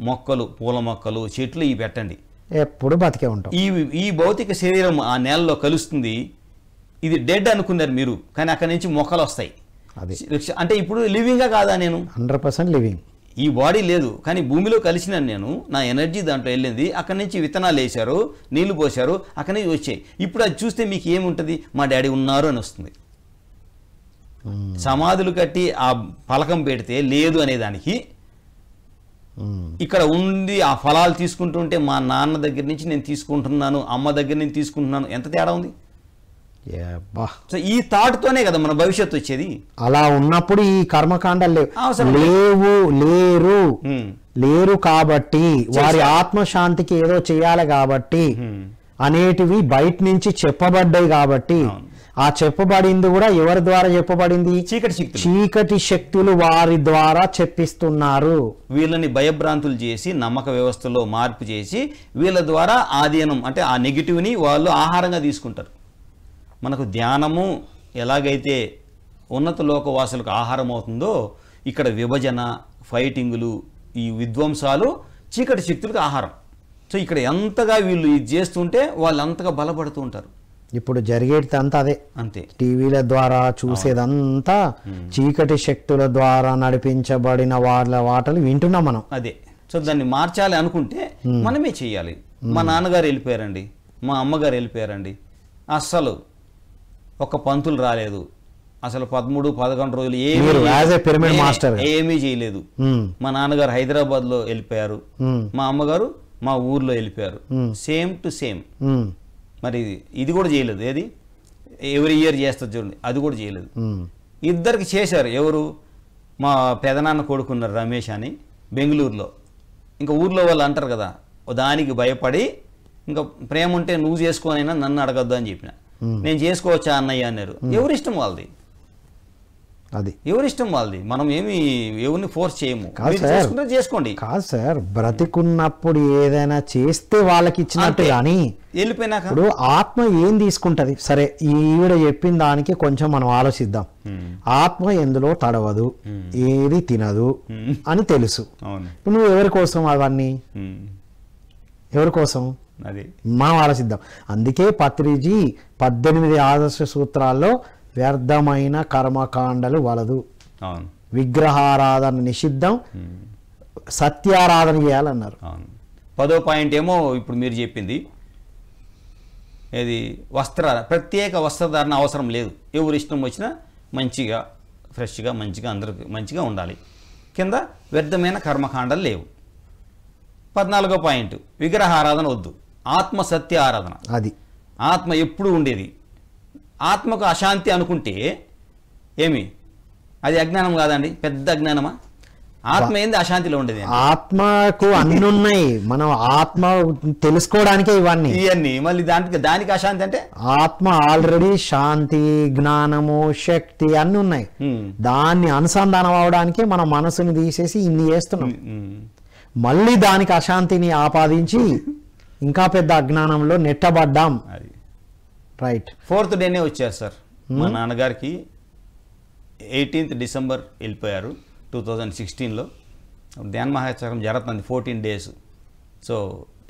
మొక్కలు పూల మొక్కలు చెట్లు ఇవి పెట్టండి ఎప్పుడు బతికే ఉంటాం ఈ ఈ భౌతిక శరీరం ఆ నేలలో కలుస్తుంది ఇది డెడ్ అనుకున్నారు మీరు కానీ అక్కడ నుంచి మొక్కలు వస్తాయి అంటే ఇప్పుడు లివింగ్గా కాదా నేను హండ్రెడ్ పర్సెంట్ లివింగ్ ఈ బాడీ లేదు కానీ భూమిలో కలిసిన నేను నా ఎనర్జీ దాంట్లో వెళ్ళింది అక్కడి నుంచి విత్తనాలు వేశారు నీళ్లు పోశారు అక్కడి నుంచి వచ్చాయి ఇప్పుడు అది చూస్తే మీకు ఏముంటుంది మా డాడీ ఉన్నారు అని వస్తుంది సమాధులు కట్టి ఆ ఫలకం పెడితే లేదు అనేదానికి ఇక్కడ ఉండి ఆ ఫలాలు తీసుకుంటుంటే మా నాన్న దగ్గర నుంచి నేను తీసుకుంటున్నాను అమ్మ దగ్గర నుంచి తీసుకుంటున్నాను ఎంత తేడా ఉంది ఈ ఈ తోనే కదా మన భవిష్యత్తు వచ్చేది అలా ఉన్నప్పుడు ఈ కర్మకాండాలు లేవు లేవు లేరు లేరు కాబట్టి వారి ఆత్మశాంతికి ఏదో చేయాలి కాబట్టి అనేటివి బయట నుంచి చెప్పబడ్డాయి కాబట్టి ఆ చెప్పబడింది కూడా ఎవరి ద్వారా చెప్పబడింది చీకటి శక్తి చీకటి శక్తులు వారి ద్వారా చెప్పిస్తున్నారు వీళ్ళని భయభ్రాంతులు చేసి నమ్మక వ్యవస్థలో మార్పు చేసి వీళ్ళ ద్వారా ఆధీనం అంటే ఆ నెగిటివ్ని వాళ్ళు ఆహారంగా తీసుకుంటారు మనకు ధ్యానము ఎలాగైతే ఉన్నత లోకవాసులకు ఆహారం అవుతుందో ఇక్కడ విభజన ఫైటింగులు ఈ విధ్వంసాలు చీకటి శక్తులకు ఆహారం సో ఇక్కడ ఎంతగా వీళ్ళు ఇది చేస్తుంటే వాళ్ళు అంతగా బలపడుతూ ఉంటారు ఇప్పుడు జరిగేది అంతా అదే అంతే టీవీల ద్వారా చూసేదంతా చీకటి శక్తుల ద్వారా నడిపించబడిన వాళ్ళ వాటలు వింటున్నాం మనం అదే సో దాన్ని మార్చాలి అనుకుంటే మనమే చేయాలి మా నాన్నగారు వెళ్ళిపోయారండి మా అమ్మగారు వెళ్ళిపోయారండి అస్సలు ఒక్క పంతులు రాలేదు అసలు పదమూడు పదకొండు రోజులు ఏమి మాస్టర్ ఏమీ చేయలేదు hmm. మా నాన్నగారు హైదరాబాద్ లో వెళ్ళిపోయారు hmm. మా అమ్మగారు మా ఊర్లో వెళ్ళిపోయారు సేమ్ టు సేమ్ మరి ఇది కూడా చేయలేదు ఏది ఎవ్రీ ఇయర్ చేస్తారు చూడండి అది కూడా చేయలేదు hmm. ఇద్దరికి చేశారు ఎవరు మా పెదనాన్న కొడుకున్నారు రమేష్ అని బెంగళూరులో ఇంకా ఊర్లో వాళ్ళు అంటారు కదా దానికి భయపడి ఇంకా ప్రేమ ఉంటే నువ్వు చేసుకోనైనా నన్ను అడగద్దు అని చెప్పిన నేను చేసుకోవచ్చా అన్నయ్య అన్నారు ఎవరిష్టం వాళ్ళది అది ఎవరిష్టం వాళ్ళది మనం ఏమి ఎవరిని ఫోర్స్ చేయము చేసుకోండి కాదు సార్ బ్రతికున్నప్పుడు ఏదైనా చేస్తే వాళ్ళకి ఇచ్చినట్టు కానీ వెళ్ళిపోయినా ఇప్పుడు ఆత్మ ఏం తీసుకుంటది సరే ఈవిడ చెప్పిన దానికి కొంచెం మనం ఆలోచిద్దాం ఆత్మ ఎందులో తడవదు ఏది తినదు అని తెలుసు ఇప్పుడు నువ్వు ఎవరి కోసం అవన్నీ ఎవరి కోసం అది మనం ఆలోచిద్దాం అందుకే పత్రిజీ పద్దెనిమిది ఆదర్శ సూత్రాల్లో వ్యర్థమైన కర్మకాండలు వలదు అవును విగ్రహారాధన నిషిద్ధం hmm. సత్యారాధన చేయాలన్నారు పదో పాయింట్ ఏమో ఇప్పుడు మీరు చెప్పింది ఏది వస్త్ర ప్రత్యేక వస్త్రధారణ అవసరం లేదు ఎవరు ఇష్టం వచ్చినా మంచిగా ఫ్రెష్గా మంచిగా అందరికి మంచిగా ఉండాలి కింద వ్యర్థమైన కర్మకాండలు లేవు పద్నాలుగో పాయింట్ విగ్రహారాధన వద్దు ఆత్మ సత్య ఆరాధన అది ఆత్మ ఎప్పుడు ఉండేది ఆత్మకు అశాంతి అనుకుంటే ఏమి అది అజ్ఞానం కాదండి పెద్ద అజ్ఞానమా ఆత్మ ఏంది అశాంతిలో ఉండేది ఆత్మకు అన్ని ఉన్నాయి మనం ఆత్మ తెలుసుకోవడానికే ఇవన్నీ ఇవన్నీ మళ్ళీ దానికి దానికి అశాంతి అంటే ఆత్మ ఆల్రెడీ శాంతి జ్ఞానము శక్తి అన్ని ఉన్నాయి దాన్ని అనుసంధానం అవడానికే మన మనసుని తీసేసి ఇన్ని చేస్తున్నాం మళ్ళీ దానికి అశాంతిని ఆపాదించి ఇంకా పెద్ద అజ్ఞానంలో నెట్టబడ్డాం అది రైట్ ఫోర్త్ డేనే వచ్చారు సార్ hmm? మా నాన్నగారికి ఎయిటీన్త్ డిసెంబర్ వెళ్ళిపోయారు టూ థౌజండ్ సిక్స్టీన్లో ధ్యాన మహాచారం జరుగుతుంది ఫోర్టీన్ డేస్ సో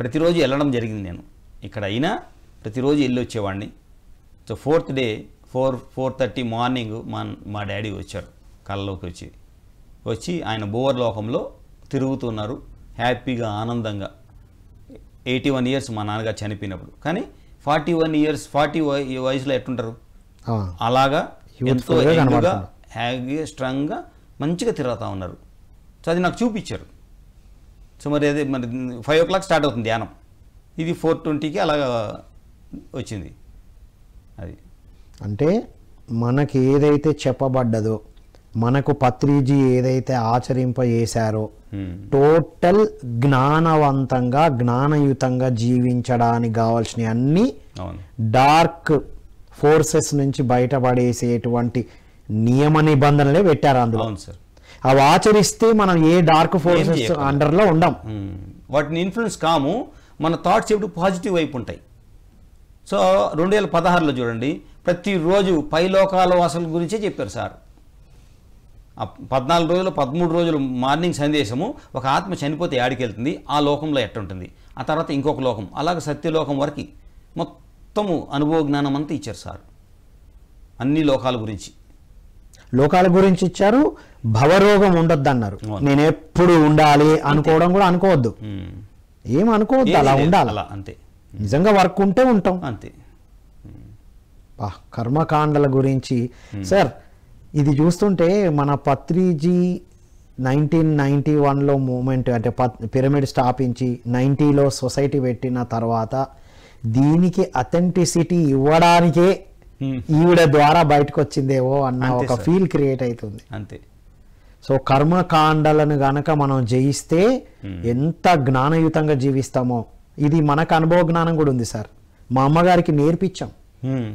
ప్రతిరోజు వెళ్ళడం జరిగింది నేను ఇక్కడ అయినా ప్రతిరోజు వెళ్ళి వచ్చేవాడిని so fourth day four four thirty morning మా మా డాడీ వచ్చారు కళ్ళలోకి వచ్చి వచ్చి ఆయన బోవర్ లోకంలో తిరుగుతున్నారు హ్యాపీగా ఆనందంగా ఎయిటీ వన్ ఇయర్స్ మా నాన్నగారు చనిపోయినప్పుడు కానీ ఫార్టీ వన్ ఇయర్స్ ఫార్టీ వయసులో ఎట్టుంటారు అలాగా ఎంతో హ్యాగీ స్ట్రాంగ్గా మంచిగా తిరుగుతూ ఉన్నారు సో అది నాకు చూపించారు సో మరి అదే మరి ఫైవ్ ఓ క్లాక్ స్టార్ట్ అవుతుంది ధ్యానం ఇది ఫోర్ ట్వంటీకి అలాగా వచ్చింది అది అంటే మనకి ఏదైతే చెప్పబడ్డదో మనకు పత్రిజీ ఏదైతే ఆచరింపజేశారో టోటల్ జ్ఞానవంతంగా జ్ఞానయుతంగా జీవించడానికి కావాల్సిన అన్ని డార్క్ ఫోర్సెస్ నుంచి బయటపడేసేటువంటి నియమ నిబంధనలే పెట్టారు అందులో అవి ఆచరిస్తే మనం ఏ డార్క్ ఫోర్సెస్ అండర్లో ఉండం వాటిని ఇన్ఫ్లుయెన్స్ కాము మన థాట్స్ ఎప్పుడు పాజిటివ్ వైపు ఉంటాయి సో రెండు వేల పదహారులో చూడండి ప్రతిరోజు పైలోకాల వాసుల గురించే చెప్పారు సార్ పద్నాలుగు రోజులు పదమూడు రోజులు మార్నింగ్ సందేశము ఒక ఆత్మ చనిపోతే వెళ్తుంది ఆ లోకంలో ఎట్టుంటుంది ఆ తర్వాత ఇంకొక లోకం అలాగే సత్యలోకం వరకు మొత్తము అనుభవ జ్ఞానం అంతా ఇచ్చారు సార్ అన్ని లోకాల గురించి లోకాల గురించి ఇచ్చారు భవరోగం ఉండొద్దు అన్నారు నేను ఎప్పుడు ఉండాలి అనుకోవడం కూడా అనుకోవద్దు ఏం అనుకోవద్దు అలా ఉండాలి అలా అంతే నిజంగా వర్క్ ఉంటే ఉంటాం అంతే కర్మకాండల గురించి సార్ ఇది చూస్తుంటే మన పత్రిజీ నైన్టీన్ నైంటీ వన్లో మూమెంట్ అంటే పిరమిడ్ స్థాపించి నైంటీలో సొసైటీ పెట్టిన తర్వాత దీనికి అథెంటిసిటీ ఇవ్వడానికే ఈవిడ ద్వారా బయటకు వచ్చిందేవో అన్న ఒక ఫీల్ క్రియేట్ అవుతుంది అంతే సో కర్మకాండలను గనక మనం జయిస్తే ఎంత జ్ఞానయుతంగా జీవిస్తామో ఇది మనకు అనుభవ జ్ఞానం కూడా ఉంది సార్ మా అమ్మగారికి నేర్పించాం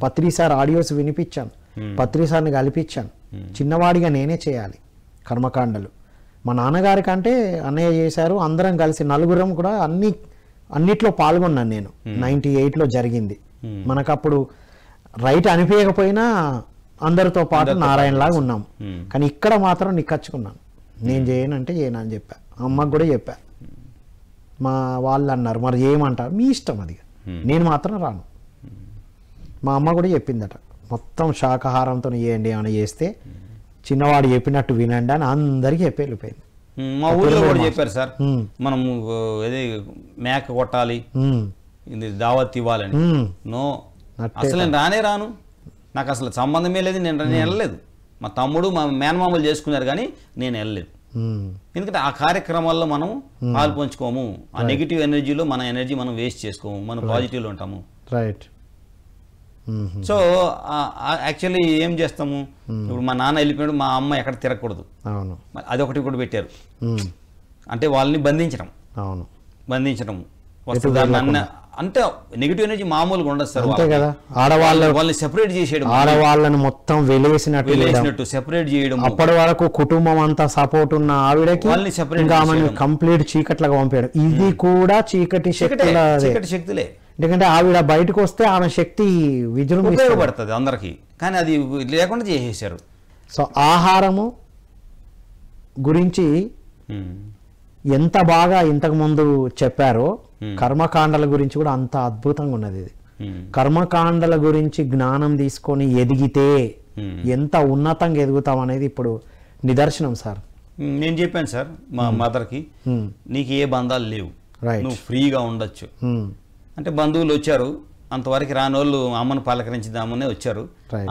పత్రి సార్ ఆడియోస్ వినిపించాం Hmm. పత్రిసార్ని కల్పించాను hmm. చిన్నవాడిగా నేనే చేయాలి కర్మకాండలు మా నాన్నగారి కంటే అన్నయ్య చేశారు అందరం కలిసి నలుగురం కూడా అన్ని అన్నిట్లో పాల్గొన్నాను నేను hmm. నైన్టీ ఎయిట్లో జరిగింది మనకప్పుడు రైట్ అనిపించకపోయినా అందరితో పాటు నారాయణలాగా ఉన్నాం కానీ ఇక్కడ మాత్రం నిక్కచ్చుకున్నాను నేను చేయనంటే చేయను అని చెప్పా అమ్మకు కూడా చెప్పా మా వాళ్ళు అన్నారు మరి ఏమంటారు మీ ఇష్టం అది నేను మాత్రం రాను మా అమ్మ కూడా చెప్పిందట మొత్తం శాకాహారంతో వేయండి ఏమైనా చేస్తే చిన్నవాడు చెప్పినట్టు వినండి అని అందరికీ చెప్పేళ్ళిపోయింది మా ఊళ్ళో కూడా చెప్పారు సార్ మనము మేక కొట్టాలి ఇది దావత్ ఇవ్వాలని నో అసలు నేను రానే రాను నాకు అసలు సంబంధమే లేదు నేను నేను వెళ్ళలేదు మా తమ్ముడు మా మేనమామలు చేసుకున్నారు కానీ నేను వెళ్ళలేదు ఎందుకంటే ఆ కార్యక్రమాల్లో మనం పాలు పంచుకోము ఆ నెగిటివ్ ఎనర్జీలో మన ఎనర్జీ మనం వేస్ట్ చేసుకోము మనం పాజిటివ్లో ఉంటాము రైట్ సో యాక్చువల్లీ ఏం చేస్తాము ఇప్పుడు మా నాన్న వెళ్ళిపోయాడు మా అమ్మ ఎక్కడ తిరగకూడదు అవును అదొకటి కూడా పెట్టారు అంటే వాళ్ళని బంధించడం అవును బంధించడం వస్తుంది అంటే నెగిటివ్ ఎనర్జీ మామూలుగా ఉండదు సార్ అంతే కదా ఆడవాళ్ళ వాళ్ళని సెపరేట్ చేసేయడం ఆడవాళ్ళని మొత్తం వెలేసినట్టు వెలేసినట్టు సెపరేట్ చేయడం అప్పటి వరకు కుటుంబం అంతా సపోర్ట్ ఉన్న ఆవిడకి వాళ్ళని సెపరేట్ కంప్లీట్ చీకట్లగా పంపాడు ఇది కూడా చీకటి శక్తులే చీకటి శక్తులే ఎందుకంటే ఆవిడ బయటకు వస్తే ఆమె శక్తి విజృంభిస్తుంది ఉపయోగపడుతుంది కానీ అది లేకుండా చేసేసారు సో ఆహారము గురించి ఎంత బాగా ఇంతకు ముందు చెప్పారో కర్మకాండల గురించి కూడా అంత అద్భుతంగా ఉన్నది ఇది కర్మకాండల గురించి జ్ఞానం తీసుకొని ఎదిగితే ఎంత ఉన్నతంగా ఎదుగుతాం అనేది ఇప్పుడు నిదర్శనం సార్ నేను చెప్పాను సార్ మా మదర్కి నీకు ఏ బంధాలు లేవు నువ్వు ఫ్రీగా ఉండొచ్చు అంటే బంధువులు వచ్చారు అంతవరకు రాని వాళ్ళు అమ్మను పలకరించుదామనే వచ్చారు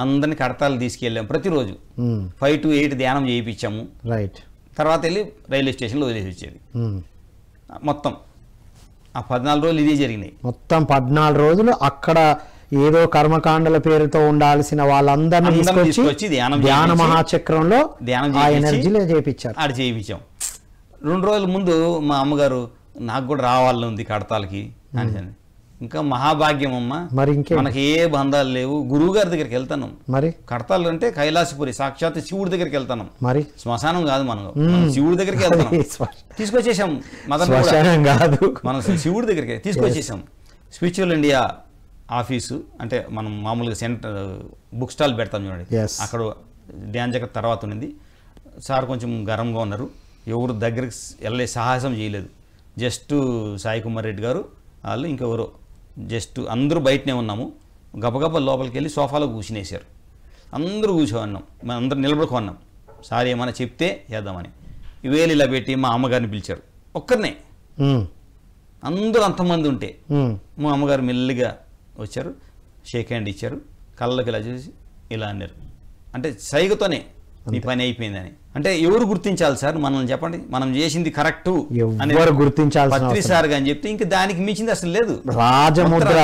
అందరిని కడతాలు తీసుకెళ్ళాము ప్రతిరోజు hmm. ఫైవ్ టు ఎయిట్ ధ్యానం చేయించాము రైట్ తర్వాత వెళ్ళి రైల్వే స్టేషన్లో వదిలేసి వచ్చేది hmm. మొత్తం ఆ పద్నాలుగు రోజులు ఇదే జరిగినాయి మొత్తం పద్నాలుగు రోజులు అక్కడ ఏదో కర్మకాండల పేరుతో ఉండాల్సిన వాళ్ళందరినీ తీసుకొచ్చి ధ్యాన మహాచక్రంలో ధ్యానం చేయించారు అది చేయించాం రెండు రోజుల ముందు మా అమ్మగారు నాకు కూడా రావాలని ఉంది కడతాలకి అని hmm. ఇంకా మహాభాగ్యం అమ్మా మరి ఇంకే మనకి ఏ బంధాలు లేవు గురువు గారి దగ్గరికి వెళ్తాను మరి కడతాలు అంటే కైలాసపురి సాక్షాత్ శివుడి దగ్గరికి వెళ్తాను మరి శ్మశానం కాదు మనం శివుడి దగ్గరికి వెళ్తాం తీసుకొచ్చేసాం శ్మశానం కాదు మనం శివుడి దగ్గరికి తీసుకొచ్చేసాం స్పిరిచువల్ ఇండియా ఆఫీసు అంటే మనం మామూలుగా సెంటర్ బుక్ స్టాల్ పెడతాం చూడండి అక్కడ ధ్యాన జగత్ తర్వాత ఉన్నది సార్ కొంచెం గర్వంగా ఉన్నారు ఎవరు దగ్గరికి వెళ్ళే సాహసం చేయలేదు జస్ట్ సాయి కుమార్ రెడ్డి గారు వాళ్ళు ఇంకెవరో జస్ట్ అందరూ బయటనే ఉన్నాము గబగబ లోపలికి వెళ్ళి సోఫాలో కూర్చునేశారు అందరూ కూర్చోన్నాం మనం అందరూ నిలబడుకున్నాం సార్ ఏమైనా చెప్తే చేద్దామని వేలు ఇలా పెట్టి మా అమ్మగారిని పిలిచారు ఒక్కరినే అందరూ అంతమంది ఉంటే మా అమ్మగారు మెల్లిగా వచ్చారు షేక్ హ్యాండ్ ఇచ్చారు కళ్ళకి ఇలా చూసి ఇలా అన్నారు అంటే సైగతోనే నీ పని అయిపోయిందని అంటే ఎవరు గుర్తించాలి సార్ మనల్ని చెప్పండి మనం చేసింది కరెక్ట్ ఎవరు గుర్తించాలి పత్రిసారుగా అని చెప్తే ఇంకా దానికి మించింది అసలు లేదు రాజముద్ర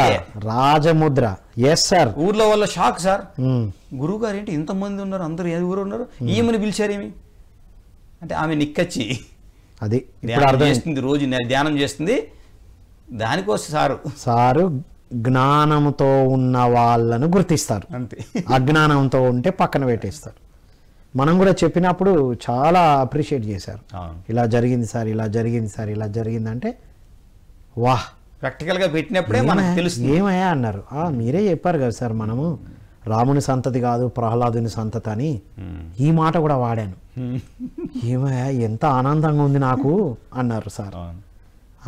రాజముద్ర ఎస్ సార్ ఊర్లో వల్ల షాక్ సార్ hmm. గురువు గారు ఏంటి ఇంతమంది ఉన్నారు అందరు ఎవరు ఉన్నారు ఈమెను ఏమి అంటే ఆమె నిక్కచ్చి అది ధ్యానం చేస్తుంది రోజు ధ్యానం చేస్తుంది దానికోసం సారు సారు జ్ఞానంతో ఉన్న వాళ్ళను గుర్తిస్తారు అంతే అజ్ఞానంతో ఉంటే పక్కన పెట్టేస్తారు మనం కూడా చెప్పినప్పుడు చాలా అప్రిషియేట్ చేశారు ఇలా జరిగింది సార్ ఇలా జరిగింది సార్ ఇలా జరిగింది అంటే వాహ్ ప్రాక్టికల్గా పెట్టినప్పుడే మనకు తెలుసు ఏమయ్యా అన్నారు మీరే చెప్పారు కదా సార్ మనము రాముని సంతతి కాదు ప్రహ్లాదుని సంతతి అని hmm. ఈ మాట కూడా వాడాను hmm. ఏమయ్యా ఎంత ఆనందంగా ఉంది నాకు అన్నారు సార్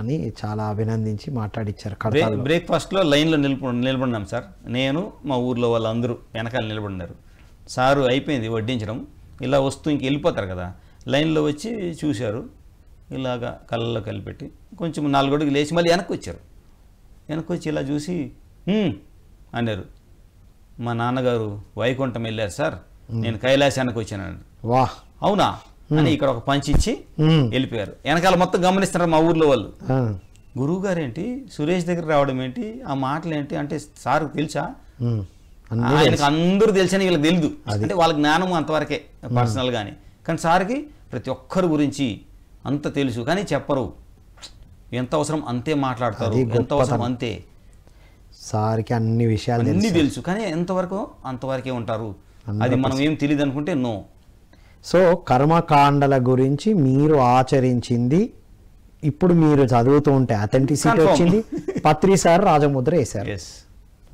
అని చాలా అభినందించి మాట్లాడిచ్చారు బ్రేక్ఫాస్ట్లో లైన్లో నిలబడి నిలబడినాం సార్ నేను మా ఊర్లో వాళ్ళందరూ వెనకాల నిలబడినారు సారు అయిపోయింది వడ్డించడం ఇలా వస్తూ ఇంక వెళ్ళిపోతారు కదా లైన్లో వచ్చి చూశారు ఇలాగా కళ్ళలో కలిపెట్టి కొంచెం నాలుగడుగు లేచి మళ్ళీ వెనక్కి వచ్చారు వెనక్కి వచ్చి ఇలా చూసి అన్నారు మా నాన్నగారు వైకుంఠం వెళ్ళారు సార్ నేను కైలాసానికి వచ్చాను వా అవునా అని ఇక్కడ ఒక పంచి ఇచ్చి వెళ్ళిపోయారు వెనకాల మొత్తం గమనిస్తున్నారు మా ఊర్లో వాళ్ళు గురువు గారు ఏంటి సురేష్ దగ్గర రావడం ఏంటి ఆ మాటలు ఏంటి అంటే సార్ తెలుసా ఆయనకు అందరూ తెలిసిన వీళ్ళకి తెలియదు అంటే వాళ్ళ జ్ఞానం అంతవరకే పర్సనల్ కానీ కానీ సార్కి ప్రతి ఒక్కరి గురించి అంత తెలుసు కానీ చెప్పరు ఎంత అవసరం అంతే మాట్లాడతారు ఎంత అవసరం అంతే సార్కి అన్ని విషయాలు అన్ని తెలుసు కానీ ఎంతవరకు అంతవరకే ఉంటారు అది మనం ఏం తెలియదు అనుకుంటే నో సో కర్మకాండల గురించి మీరు ఆచరించింది ఇప్పుడు మీరు చదువుతూ ఉంటే అథెంటిసిటీ వచ్చింది పత్రి సార్ రాజముద్ర వేశారు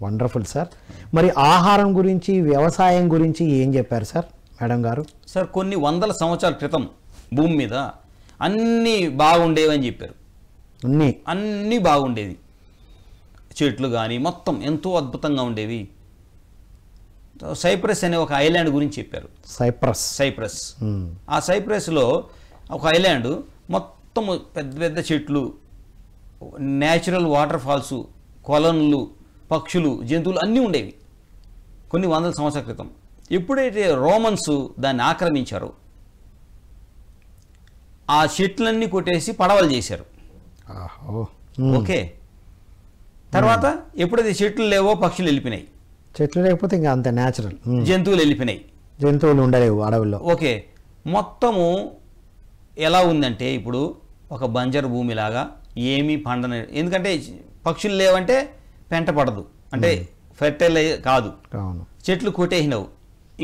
వండర్ఫుల్ సార్ మరి ఆహారం గురించి వ్యవసాయం గురించి ఏం చెప్పారు సార్ మేడం గారు సార్ కొన్ని వందల సంవత్సరాల క్రితం భూమి మీద అన్నీ బాగుండేవని చెప్పారు అన్నీ అన్నీ బాగుండేవి చెట్లు కానీ మొత్తం ఎంతో అద్భుతంగా ఉండేవి సైప్రస్ అనే ఒక ఐలాండ్ గురించి చెప్పారు సైప్రస్ సైప్రస్ ఆ సైప్రస్లో ఒక ఐలాండ్ మొత్తం పెద్ద పెద్ద చెట్లు న్యాచురల్ వాటర్ ఫాల్స్ కొలన్లు పక్షులు జంతువులు అన్నీ ఉండేవి కొన్ని వందల సంవత్సరాల క్రితం ఎప్పుడైతే రోమన్స్ దాన్ని ఆక్రమించారో ఆ చెట్లన్నీ కొట్టేసి పడవలు చేశారు ఓకే తర్వాత ఎప్పుడైతే చెట్లు లేవో పక్షులు వెళ్ళిపోయినాయి చెట్లు లేకపోతే ఇంకా అంత న్యాచురల్ జంతువులు వెళ్ళిపోయినాయి జంతువులు ఉండలేవు అడవుల్లో ఓకే మొత్తము ఎలా ఉందంటే ఇప్పుడు ఒక బంజర్ భూమిలాగా ఏమీ పండని ఎందుకంటే పక్షులు లేవంటే పెంట పడదు అంటే ఫెర్టైల్ కాదు చెట్లు కొట్టేసినవు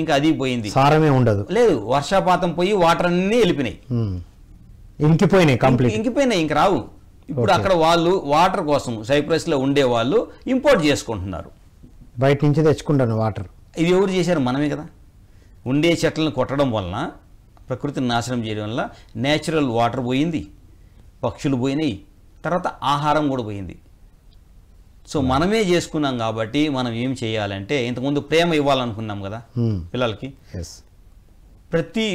ఇంకా అది పోయింది సారమే ఉండదు లేదు వర్షపాతం పోయి వాటర్ అన్నీ వెళ్ళిపోయినాయి ఇంకిపోయినాయి కంప్లీట్ ఇంకిపోయినాయి ఇంక రావు ఇప్పుడు అక్కడ వాళ్ళు వాటర్ కోసం సైప్రస్లో ఉండే వాళ్ళు ఇంపోర్ట్ చేసుకుంటున్నారు బయట నుంచి తెచ్చుకుంటాను వాటర్ ఇది ఎవరు చేశారు మనమే కదా ఉండే చెట్లను కొట్టడం వలన ప్రకృతిని నాశనం చేయడం వల్ల నేచురల్ వాటర్ పోయింది పక్షులు పోయినాయి తర్వాత ఆహారం కూడా పోయింది సో మనమే చేసుకున్నాం కాబట్టి మనం ఏం చేయాలంటే ఇంతకుముందు ప్రేమ ఇవ్వాలనుకున్నాం కదా hmm. పిల్లలకి ప్రతి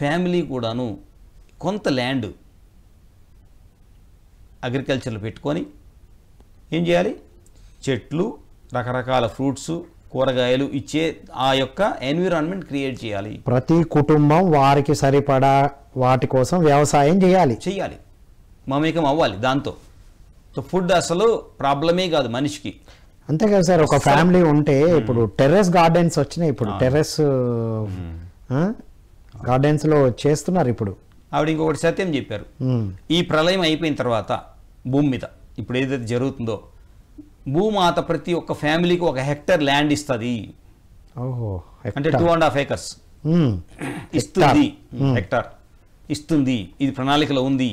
ఫ్యామిలీ కూడాను కొంత ల్యాండ్ అగ్రికల్చర్లో పెట్టుకొని ఏం చేయాలి చెట్లు రకరకాల ఫ్రూట్స్ కూరగాయలు ఇచ్చే ఆ యొక్క ఎన్విరాన్మెంట్ క్రియేట్ చేయాలి ప్రతి కుటుంబం వారికి సరిపడా వాటి కోసం వ్యవసాయం చేయాలి చేయాలి మమేకం అవ్వాలి దాంతో సో ఫుడ్ అసలు ప్రాబ్లమే కాదు మనిషికి అంతే కదా సార్ ఒక ఫ్యామిలీ ఉంటే hmm. ఇప్పుడు టెర్రస్ గార్డెన్స్ వచ్చినాయి ఇప్పుడు టెర్రస్ గార్డెన్స్లో hmm. చేస్తున్నారు ఇప్పుడు ఆవిడ ఇంకొకటి సత్యం చెప్పారు hmm. ఈ ప్రళయం అయిపోయిన తర్వాత భూమి మీద ఇప్పుడు ఏదైతే జరుగుతుందో భూమాత ప్రతి ఒక్క ఫ్యామిలీకి ఒక హెక్టర్ ల్యాండ్ ఇస్తుంది అంటే టూ అండ్ హాఫ్ ఏకర్స్ ఇస్తుంది హెక్టార్ ఇస్తుంది ఇది ప్రణాళికలో ఉంది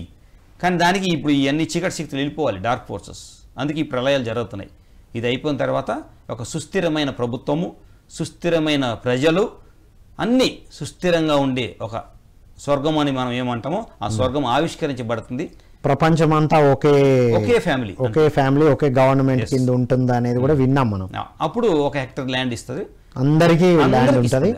కానీ దానికి ఇప్పుడు ఇవన్నీ చీకటి శక్తులు వెళ్ళిపోవాలి డార్క్ ఫోర్సెస్ అందుకే ఈ ప్రళయాలు జరుగుతున్నాయి ఇది అయిపోయిన తర్వాత ఒక సుస్థిరమైన ప్రభుత్వము సుస్థిరమైన ప్రజలు అన్నీ సుస్థిరంగా ఉండే ఒక స్వర్గం అని మనం ఏమంటామో ఆ స్వర్గం ఆవిష్కరించబడుతుంది ప్రపంచమంతా ఒకే ఒకే ఫ్యామిలీ ఒకే ఫ్యామిలీ ఒకే గవర్నమెంట్ కింద ఉంటుంది అనేది కూడా విన్నాం మనం అప్పుడు ఒక హెక్టర్ ల్యాండ్ ఇస్తుంది అందరికీ ల్యాండ్ ఉంటుంది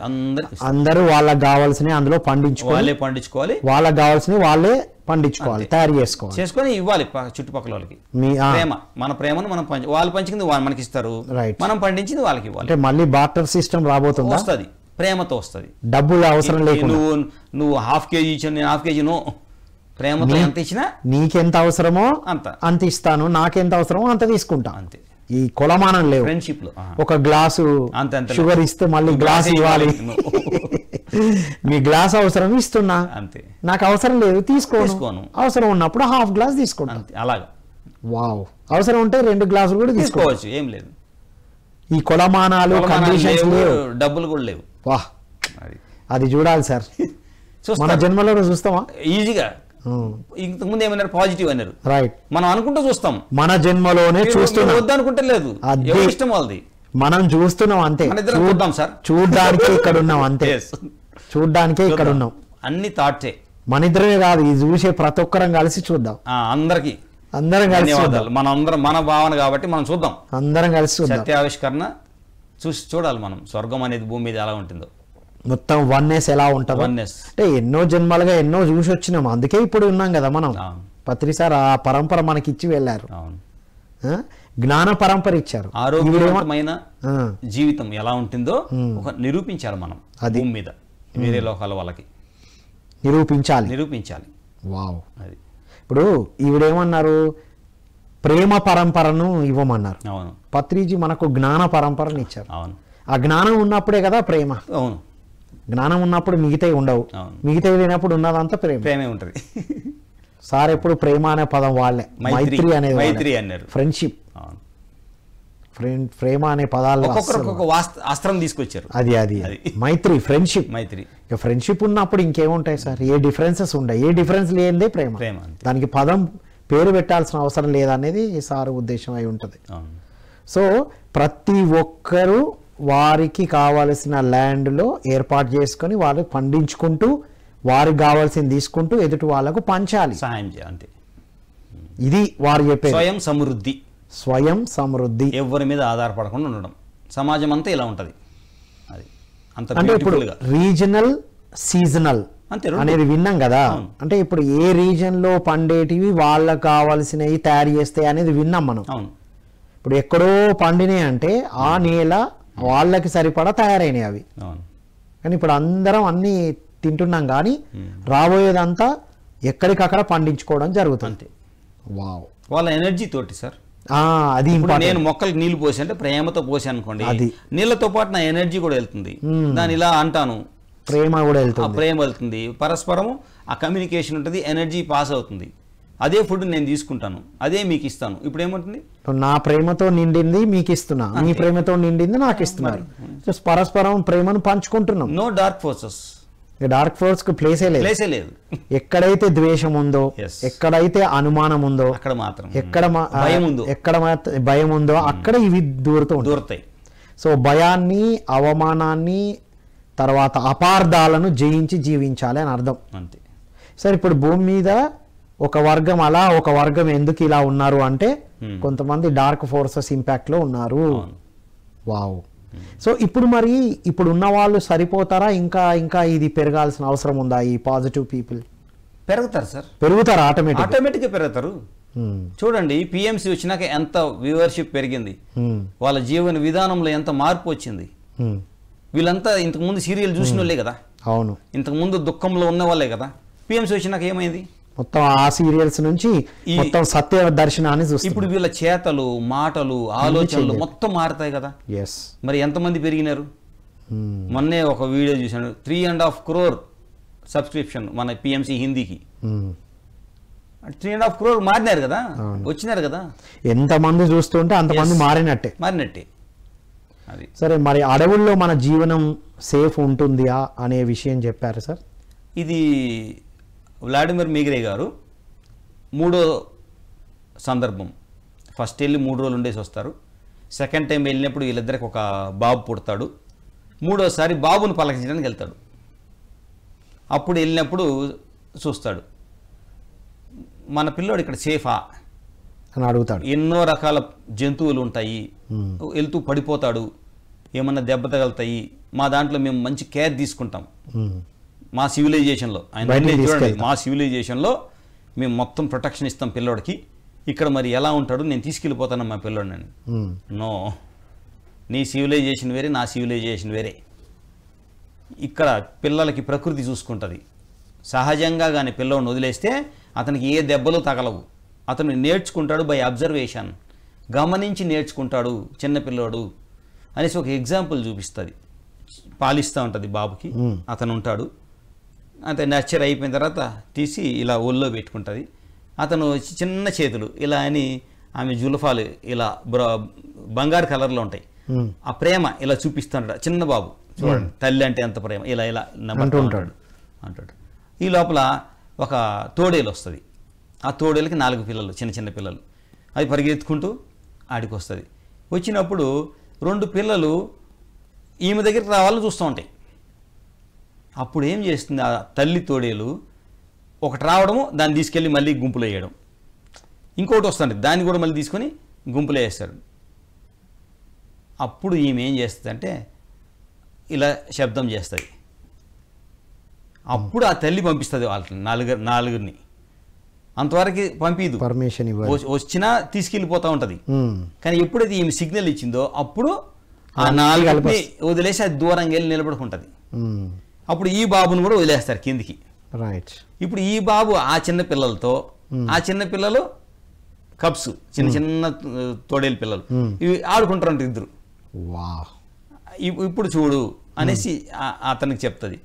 అందరూ వాళ్ళకి కావాల్సిన అందులో పండించుకోవాలి పండించుకోవాలి వాళ్ళకి కావాల్సిన వాళ్ళే పండించుకోవాలి తయారు చేసుకోవాలి చేసుకొని ఇవ్వాలి చుట్టుపక్కల వాళ్ళకి మీ ప్రేమ మన ప్రేమను మనం పంచి వాళ్ళు పంచుకుంది మనకి ఇస్తారు రైట్ మనం పండించింది వాళ్ళకి ఇవ్వాలి అంటే మళ్ళీ బార్టర్ సిస్టమ్ రాబోతుంది వస్తుంది ప్రేమతో వస్తుంది డబ్బులు అవసరం లేదు నువ్వు నువ్వు హాఫ్ కేజీ ఇచ్చాను నేను హాఫ్ కేజీ నువ్వు ప్రేమతో ఎంత ఇచ్చినా నీకెంత అవసరమో అంత అంత ఇస్తాను నాకెంత అవసరమో అంత తీసుకుంటాను అంతే ఈ కొలమానం లేవు ఫ్రెండ్షిప్ లో ఒక గ్లాసు షుగర్ ఇస్తే మళ్ళీ గ్లాస్ ఇవ్వాలి మీ గ్లాస్ అవసరం ఇస్తున్నా అంతే నాకు అవసరం లేదు తీసుకోను అవసరం ఉన్నప్పుడు హాఫ్ గ్లాస్ అంతే అలాగా వావ్ అవసరం ఉంటే రెండు గ్లాసులు కూడా తీసుకోవచ్చు ఏం లేదు ఈ కొలమానాలు డబ్బులు కూడా లేవు వా అది చూడాలి సార్ మన జన్మలో చూస్తామా ఈజీగా ఇంతకుముందు ఏమన్నారు పాజిటివ్ అన్నారు రైట్ మనం అనుకుంటూ చూస్తాం మన జన్మలోనే చూస్తున్నాం వద్దనుకుంటే లేదు ఇష్టం వాళ్ళది మనం చూస్తున్నాం అంతే చూద్దాం సార్ చూడడానికి ఇక్కడ ఉన్నాం అంతే చూడ్డానికే ఇక్కడ ఉన్నాం అన్ని థాట్సే మన ఇద్దరమే కాదు ఇది చూసే ప్రతి ఒక్కరం కలిసి చూద్దాం అందరికి అందరం కలిసి చూద్దాం మన అందరం మన భావన కాబట్టి మనం చూద్దాం అందరం కలిసి సత్యావిష్కరణ చూసి చూడాలి మనం స్వర్గం అనేది భూమి మీద ఎలా ఉంటుందో మొత్తం వన్నెస్ ఎలా ఉంటుంది వన్నెస్ అంటే ఎన్నో జన్మలుగా ఎన్నో చూసి వచ్చినాం అందుకే ఇప్పుడు ఉన్నాం కదా మనం సార్ ఆ పరంపర మనకి ఇచ్చి వెళ్ళారు జ్ఞాన పరంపర ఇచ్చారు ఆరోగ్యమైన జీవితం ఎలా ఉంటుందో ఒక నిరూపించారు మనం అది భూమి మీద వేరే లోకాల వాళ్ళకి నిరూపించాలి నిరూపించాలి వావ్ అది ఇప్పుడు ఈవిడేమన్నారు ప్రేమ పరంపరను ఇవ్వమన్నారు అవును పత్రిజీ మనకు జ్ఞాన పరంపరను ఇచ్చారు అవును ఆ జ్ఞానం ఉన్నప్పుడే కదా ప్రేమ అవును జ్ఞానం ఉన్నప్పుడు మిగతాయి ఉండవు మిగతాయి లేనప్పుడు ఉన్నదంతా ప్రేమ ప్రేమే ఉంటుంది సార్ ఎప్పుడు ప్రేమ అనే పదం వాళ్ళే మైత్రి అనేది మైత్రి అన్నారు ఫ్రెండ్షిప్ ఫ్రెండ్ ప్రేమ అనే పదాలు అస్త్రం తీసుకొచ్చారు అది అది మైత్రి ఫ్రెండ్షిప్ మైత్రి ఇక ఫ్రెండ్షిప్ ఉన్నప్పుడు ఇంకేముంటాయి సార్ ఏ డిఫరెన్సెస్ ఉండవు ఏ డిఫరెన్స్ లేదే ప్రేమ ప్రేమ దానికి పదం పేరు పెట్టాల్సిన అవసరం లేదనేది సార్ ఉద్దేశం అయి ఉంటుంది సో ప్రతి ఒక్కరూ వారికి కావలసిన ల్యాండ్లో ఏర్పాటు చేసుకొని వాళ్ళు పండించుకుంటూ వారికి కావాల్సింది తీసుకుంటూ ఎదుటి వాళ్ళకు పంచాలి సహాయం చేయాలి ఇది వారు చెప్పే స్వయం సమృద్ధి స్వయం సమృద్ధి ఎవరి మీద ఆధారపడకుండా ఉండడం సమాజం అంతా ఇలా ఉంటుంది అది అంత అంటే ఇప్పుడు రీజనల్ సీజనల్ అంతే అనేది విన్నాం కదా అంటే ఇప్పుడు ఏ రీజన్లో పండేటివి వాళ్ళకు కావాల్సినవి తయారు చేస్తాయి అనేది విన్నాం మనం అవును ఇప్పుడు ఎక్కడో పండినాయి అంటే ఆ నేల వాళ్ళకి సరిపడా తయారైనాయి అవి కానీ ఇప్పుడు అందరం అన్నీ తింటున్నాం కానీ రాబోయేదంతా ఎక్కడికక్కడ పండించుకోవడం జరుగుతుంది వావ్ వాళ్ళ ఎనర్జీ తోటి సార్ అది నేను మొక్కలకు నీళ్లు పోసి అంటే ప్రేమతో పోసి అనుకోండి నీళ్లతో పాటు నా ఎనర్జీ కూడా వెళ్తుంది దాని ఇలా అంటాను ప్రేమ కూడా వెళ్తుంది ప్రేమ వెళ్తుంది పరస్పరము ఆ కమ్యూనికేషన్ ఉంటుంది ఎనర్జీ పాస్ అవుతుంది అదే ఫుడ్ నేను తీసుకుంటాను అదే మీకు ఇస్తాను ఇప్పుడు ఏమంటుంది నా ప్రేమతో నిండింది మీకు ఇస్తున్నా ప్రేమతో నిండింది నాకు ఇస్తున్నారు పరస్పరం ప్రేమను పంచుకుంటున్నాం no dark forces dark force కు ప్లేసే లేదు ప్లేసే లేదు ఎక్కడైతే ద్వేషం ఉందో ఎక్కడైతే అనుమానం ఉందో అక్కడ మాత్రం ఎక్కడ భయం ఉందో ఎక్కడ భయం ఉందో hmm. అక్కడ ఇవి దూరుతూ దూరుతాయి సో భయాన్ని అవమానాన్ని తర్వాత అపార్థాలను జయించి జీవించాలి అని అర్థం అంతే సార్ ఇప్పుడు భూమి మీద ఒక వర్గం అలా ఒక వర్గం ఎందుకు ఇలా ఉన్నారు అంటే hmm. కొంతమంది డార్క్ ఫోర్సెస్ ఇంపాక్ట్లో ఉన్నారు వావ్ సో ఇప్పుడు మరి ఇప్పుడు ఉన్న వాళ్ళు సరిపోతారా ఇంకా ఇంకా ఇది పెరగాల్సిన అవసరం ఉందా ఈ పాజిటివ్ పీపుల్ పెరుగుతారు సార్ పెరుగుతారు ఆటోమేటిక్ ఆటోమేటిక్గా పెరుగుతారు hmm. చూడండి పిఎంసీ వచ్చినాక ఎంత వ్యూవర్షిప్ పెరిగింది hmm. వాళ్ళ జీవన విధానంలో ఎంత మార్పు వచ్చింది hmm. వీళ్ళంతా ఇంతకుముందు సీరియల్ చూసిన వాళ్ళే కదా అవును ఇంతకుముందు దుఃఖంలో ఉన్న వాళ్ళే కదా పిఎంసీ వచ్చినాక ఏమైంది మొత్తం ఆ సీరియల్స్ నుంచి మొత్తం సత్య దర్శనాన్ని చూస్తాం ఇప్పుడు వీళ్ళ చేతలు మాటలు ఆలోచనలు మొత్తం మారుతాయి కదా ఎస్ మరి ఎంతమంది పెరిగినారు hmm. మొన్నే ఒక వీడియో చూశాను three and half crore subscription మన పిఎంసి హిందీకి త్రీ అండ్ హాఫ్ క్రోర్ మారినారు కదా వచ్చినారు కదా ఎంతమంది చూస్తుంటే అంతమంది మారినట్టే మారినట్టే అది సరే మరి అడవుల్లో మన జీవనం సేఫ్ ఉంటుందా అనే విషయం చెప్పారు సార్ ఇది వ్లాడిమిర్ మీగరే గారు మూడో సందర్భం ఫస్ట్ వెళ్ళి మూడు రోజులు ఉండేసి వస్తారు సెకండ్ టైం వెళ్ళినప్పుడు వీళ్ళిద్దరికి ఒక బాబు పుడతాడు మూడోసారి బాబును పలకించడానికి వెళ్తాడు అప్పుడు వెళ్ళినప్పుడు చూస్తాడు మన పిల్లోడు ఇక్కడ సేఫా అని అడుగుతాడు ఎన్నో రకాల జంతువులు ఉంటాయి వెళ్తూ పడిపోతాడు ఏమన్నా దెబ్బ తగలుతాయి మా దాంట్లో మేము మంచి కేర్ తీసుకుంటాం మా సివిలైజేషన్లో ఆయన మా సివిలైజేషన్లో మేము మొత్తం ప్రొటెక్షన్ ఇస్తాం పిల్లోడికి ఇక్కడ మరి ఎలా ఉంటాడు నేను తీసుకెళ్ళిపోతాను మా పిల్లోడిని నో నీ సివిలైజేషన్ వేరే నా సివిలైజేషన్ వేరే ఇక్కడ పిల్లలకి ప్రకృతి చూసుకుంటుంది సహజంగా కానీ పిల్లోడిని వదిలేస్తే అతనికి ఏ దెబ్బలు తగలవు అతను నేర్చుకుంటాడు బై అబ్జర్వేషన్ గమనించి నేర్చుకుంటాడు చిన్నపిల్లోడు అనేసి ఒక ఎగ్జాంపుల్ చూపిస్తుంది పాలిస్తూ ఉంటుంది బాబుకి అతను ఉంటాడు అంతే నచ్చర్ అయిపోయిన తర్వాత తీసి ఇలా ఒళ్ళో పెట్టుకుంటుంది అతను చిన్న చేతులు ఇలా అని ఆమె జుల్ఫాలు ఇలా బంగారు కలర్లో ఉంటాయి ఆ ప్రేమ ఇలా చూపిస్తుంటాడు చిన్న బాబు చూడండి తల్లి అంటే ఎంత ప్రేమ ఇలా ఇలా నమ్మంటూ ఉంటాడు అంటాడు ఈ లోపల ఒక తోడేలు వస్తుంది ఆ తోడేలకి నాలుగు పిల్లలు చిన్న చిన్న పిల్లలు అది పరిగెత్తుకుంటూ ఆడికి వస్తుంది వచ్చినప్పుడు రెండు పిల్లలు ఈమె దగ్గరికి రావాలని చూస్తూ ఉంటాయి అప్పుడు ఏం చేస్తుంది ఆ తల్లి తోడేలు ఒకటి రావడము దాన్ని తీసుకెళ్ళి మళ్ళీ గుంపులు వేయడం ఇంకోటి వస్తుంది దాన్ని కూడా మళ్ళీ తీసుకొని గుంపులు వేస్తారు అప్పుడు ఈమె ఏం చేస్తుందంటే ఇలా శబ్దం చేస్తుంది అప్పుడు ఆ తల్లి పంపిస్తుంది వాళ్ళని నాలుగు నాలుగురిని అంతవరకు పంపిదు పర్మిషన్ వచ్చినా తీసుకెళ్ళిపోతూ ఉంటుంది కానీ ఎప్పుడైతే ఈమె సిగ్నల్ ఇచ్చిందో అప్పుడు ఆ నాలుగు వదిలేసి అది దూరంగా వెళ్ళి నిలబడుకుంటుంది అప్పుడు ఈ బాబును కూడా వదిలేస్తారు కిందికి రైట్ ఇప్పుడు ఈ బాబు ఆ చిన్న పిల్లలతో hmm. ఆ చిన్న పిల్లలు కప్స్ చిన్న hmm. చిన్న తోడేలు పిల్లలు hmm. ఇవి ఆడుకుంటారంట ఇద్దరు ఇప్పుడు చూడు అనేసి అతనికి చెప్తుంది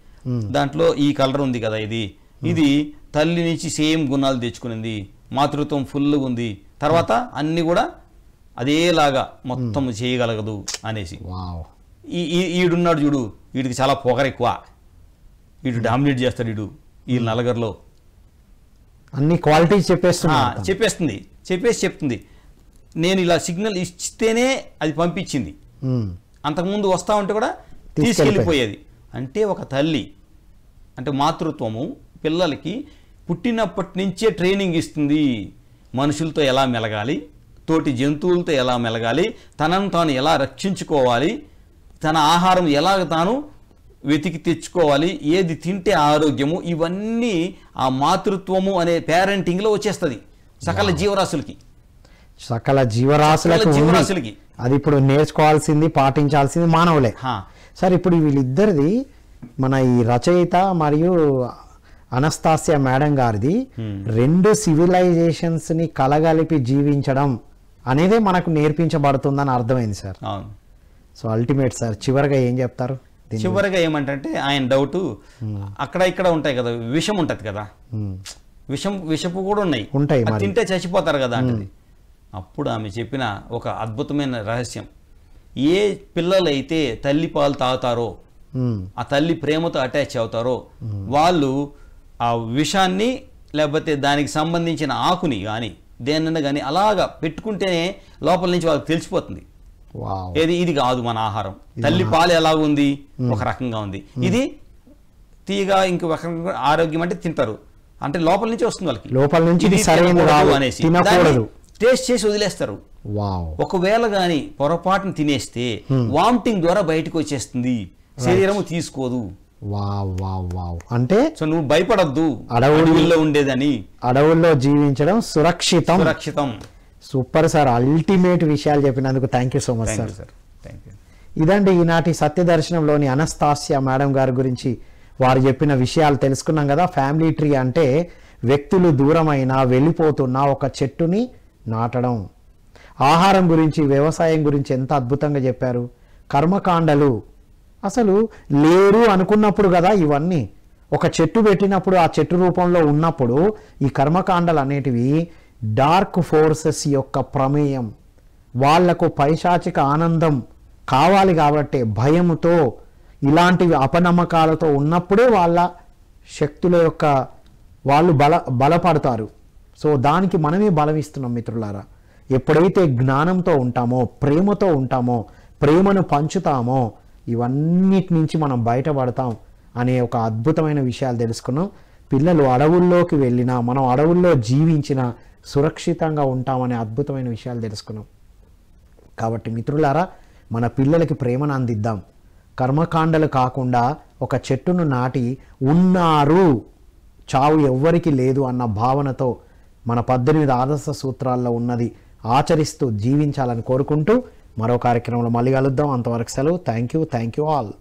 దాంట్లో ఈ కలర్ ఉంది కదా ఇది ఇది తల్లి నుంచి సేమ్ గుణాలు తెచ్చుకునింది మాతృత్వం ఫుల్గా ఉంది తర్వాత అన్నీ కూడా అదేలాగా మొత్తం చేయగలగదు అనేసి ఈ ఈడున్నాడు చూడు వీడికి చాలా పొగరెక్కువ వీడు డామినేట్ చేస్తాడు ఇడు ఈ నలగర్లో అన్ని క్వాలిటీస్ చెప్పేస్తున్నా చెప్పేస్తుంది చెప్పేసి చెప్తుంది నేను ఇలా సిగ్నల్ ఇస్తేనే అది పంపించింది అంతకుముందు వస్తా ఉంటే కూడా తీసుకెళ్ళిపోయేది అంటే ఒక తల్లి అంటే మాతృత్వము పిల్లలకి పుట్టినప్పటి నుంచే ట్రైనింగ్ ఇస్తుంది మనుషులతో ఎలా మెలగాలి తోటి జంతువులతో ఎలా మెలగాలి తనను తాను ఎలా రక్షించుకోవాలి తన ఆహారం ఎలా తాను వెతికి తెచ్చుకోవాలి ఏది తింటే ఆరోగ్యము ఇవన్నీ ఆ మాతృత్వము అనే పేరెంటింగ్లో వచ్చేస్తుంది సకల జీవరాశులకి సకల జీవరాశుల జీవరాశులకి అది ఇప్పుడు నేర్చుకోవాల్సింది పాటించాల్సింది మానవులే సార్ ఇప్పుడు వీళ్ళిద్దరిది మన ఈ రచయిత మరియు అనస్తాస్య మేడం గారిది రెండు సివిలైజేషన్స్ ని కలగలిపి జీవించడం అనేదే మనకు నేర్పించబడుతుందని అర్థమైంది సార్ సో అల్టిమేట్ సార్ చివరిగా ఏం చెప్తారు చివరిగా ఏమంటే ఆయన డౌట్ hmm. అక్కడ ఇక్కడ ఉంటాయి కదా విషం ఉంటది కదా hmm. విషం విషపు కూడా ఉన్నాయి ఉంటాయి తింటే చచ్చిపోతారు కదా hmm. అంటది అప్పుడు ఆమె చెప్పిన ఒక అద్భుతమైన రహస్యం ఏ పిల్లలైతే తల్లి పాలు తాగుతారో ఆ తల్లి ప్రేమతో అటాచ్ అవుతారో వాళ్ళు ఆ విషాన్ని లేకపోతే దానికి సంబంధించిన ఆకుని కానీ దేనన్నా కానీ అలాగా పెట్టుకుంటేనే లోపల నుంచి వాళ్ళకి తెలిసిపోతుంది ఏది ఇది కాదు మన ఆహారం తల్లి పాలు ఎలా ఉంది ఒక రకంగా ఉంది ఇది తీగ ఇంకొక ఆరోగ్యం అంటే తింటారు అంటే లోపల నుంచి వస్తుంది వాళ్ళకి లోపల నుంచి అనేసి టేస్ట్ చేసి వదిలేస్తారు ఒకవేళ గాని పొరపాటును తినేస్తే వామిటింగ్ ద్వారా బయటకు వచ్చేస్తుంది శరీరము తీసుకోదు అంటే సో నువ్వు భయపడద్దు అడవుల్లో ఉండేదని అడవుల్లో జీవించడం సురక్షితం సురక్షితం సూపర్ సార్ అల్టిమేట్ విషయాలు చెప్పినందుకు thank you so much sir thank you ఇదండి ఈనాటి సత్య దర్శనంలోని అనస్తాస్య మేడం గారి గురించి వారు చెప్పిన విషయాలు తెలుసుకున్నాం కదా ఫ్యామిలీ ట్రీ అంటే వ్యక్తులు దూరమైన వెళ్ళిపోతున్న ఒక చెట్టుని నాటడం ఆహారం గురించి వ్యవసాయం గురించి ఎంత అద్భుతంగా చెప్పారు కర్మకాండలు అసలు లేరు అనుకున్నప్పుడు కదా ఇవన్నీ ఒక చెట్టు పెట్టినప్పుడు ఆ చెట్టు రూపంలో ఉన్నప్పుడు ఈ కర్మకాండలు అనేటివి డార్క్ ఫోర్సెస్ యొక్క ప్రమేయం వాళ్లకు పైశాచిక ఆనందం కావాలి కాబట్టి భయముతో ఇలాంటివి అపనమ్మకాలతో ఉన్నప్పుడే వాళ్ళ శక్తుల యొక్క వాళ్ళు బల బలపడతారు సో దానికి మనమే బలమిస్తున్నాం మిత్రులారా ఎప్పుడైతే జ్ఞానంతో ఉంటామో ప్రేమతో ఉంటామో ప్రేమను పంచుతామో ఇవన్నిటి నుంచి మనం బయటపడతాం అనే ఒక అద్భుతమైన విషయాలు తెలుసుకున్నాం పిల్లలు అడవుల్లోకి వెళ్ళినా మనం అడవుల్లో జీవించినా సురక్షితంగా ఉంటామనే అద్భుతమైన విషయాలు తెలుసుకున్నాం కాబట్టి మిత్రులారా మన పిల్లలకి ప్రేమను అందిద్దాం కర్మకాండలు కాకుండా ఒక చెట్టును నాటి ఉన్నారు చావు ఎవ్వరికి లేదు అన్న భావనతో మన పద్దెనిమిది ఆదర్శ సూత్రాల్లో ఉన్నది ఆచరిస్తూ జీవించాలని కోరుకుంటూ మరో కార్యక్రమంలో మళ్ళీ కలుద్దాం అంతవరకు సెలవు thank you thank you all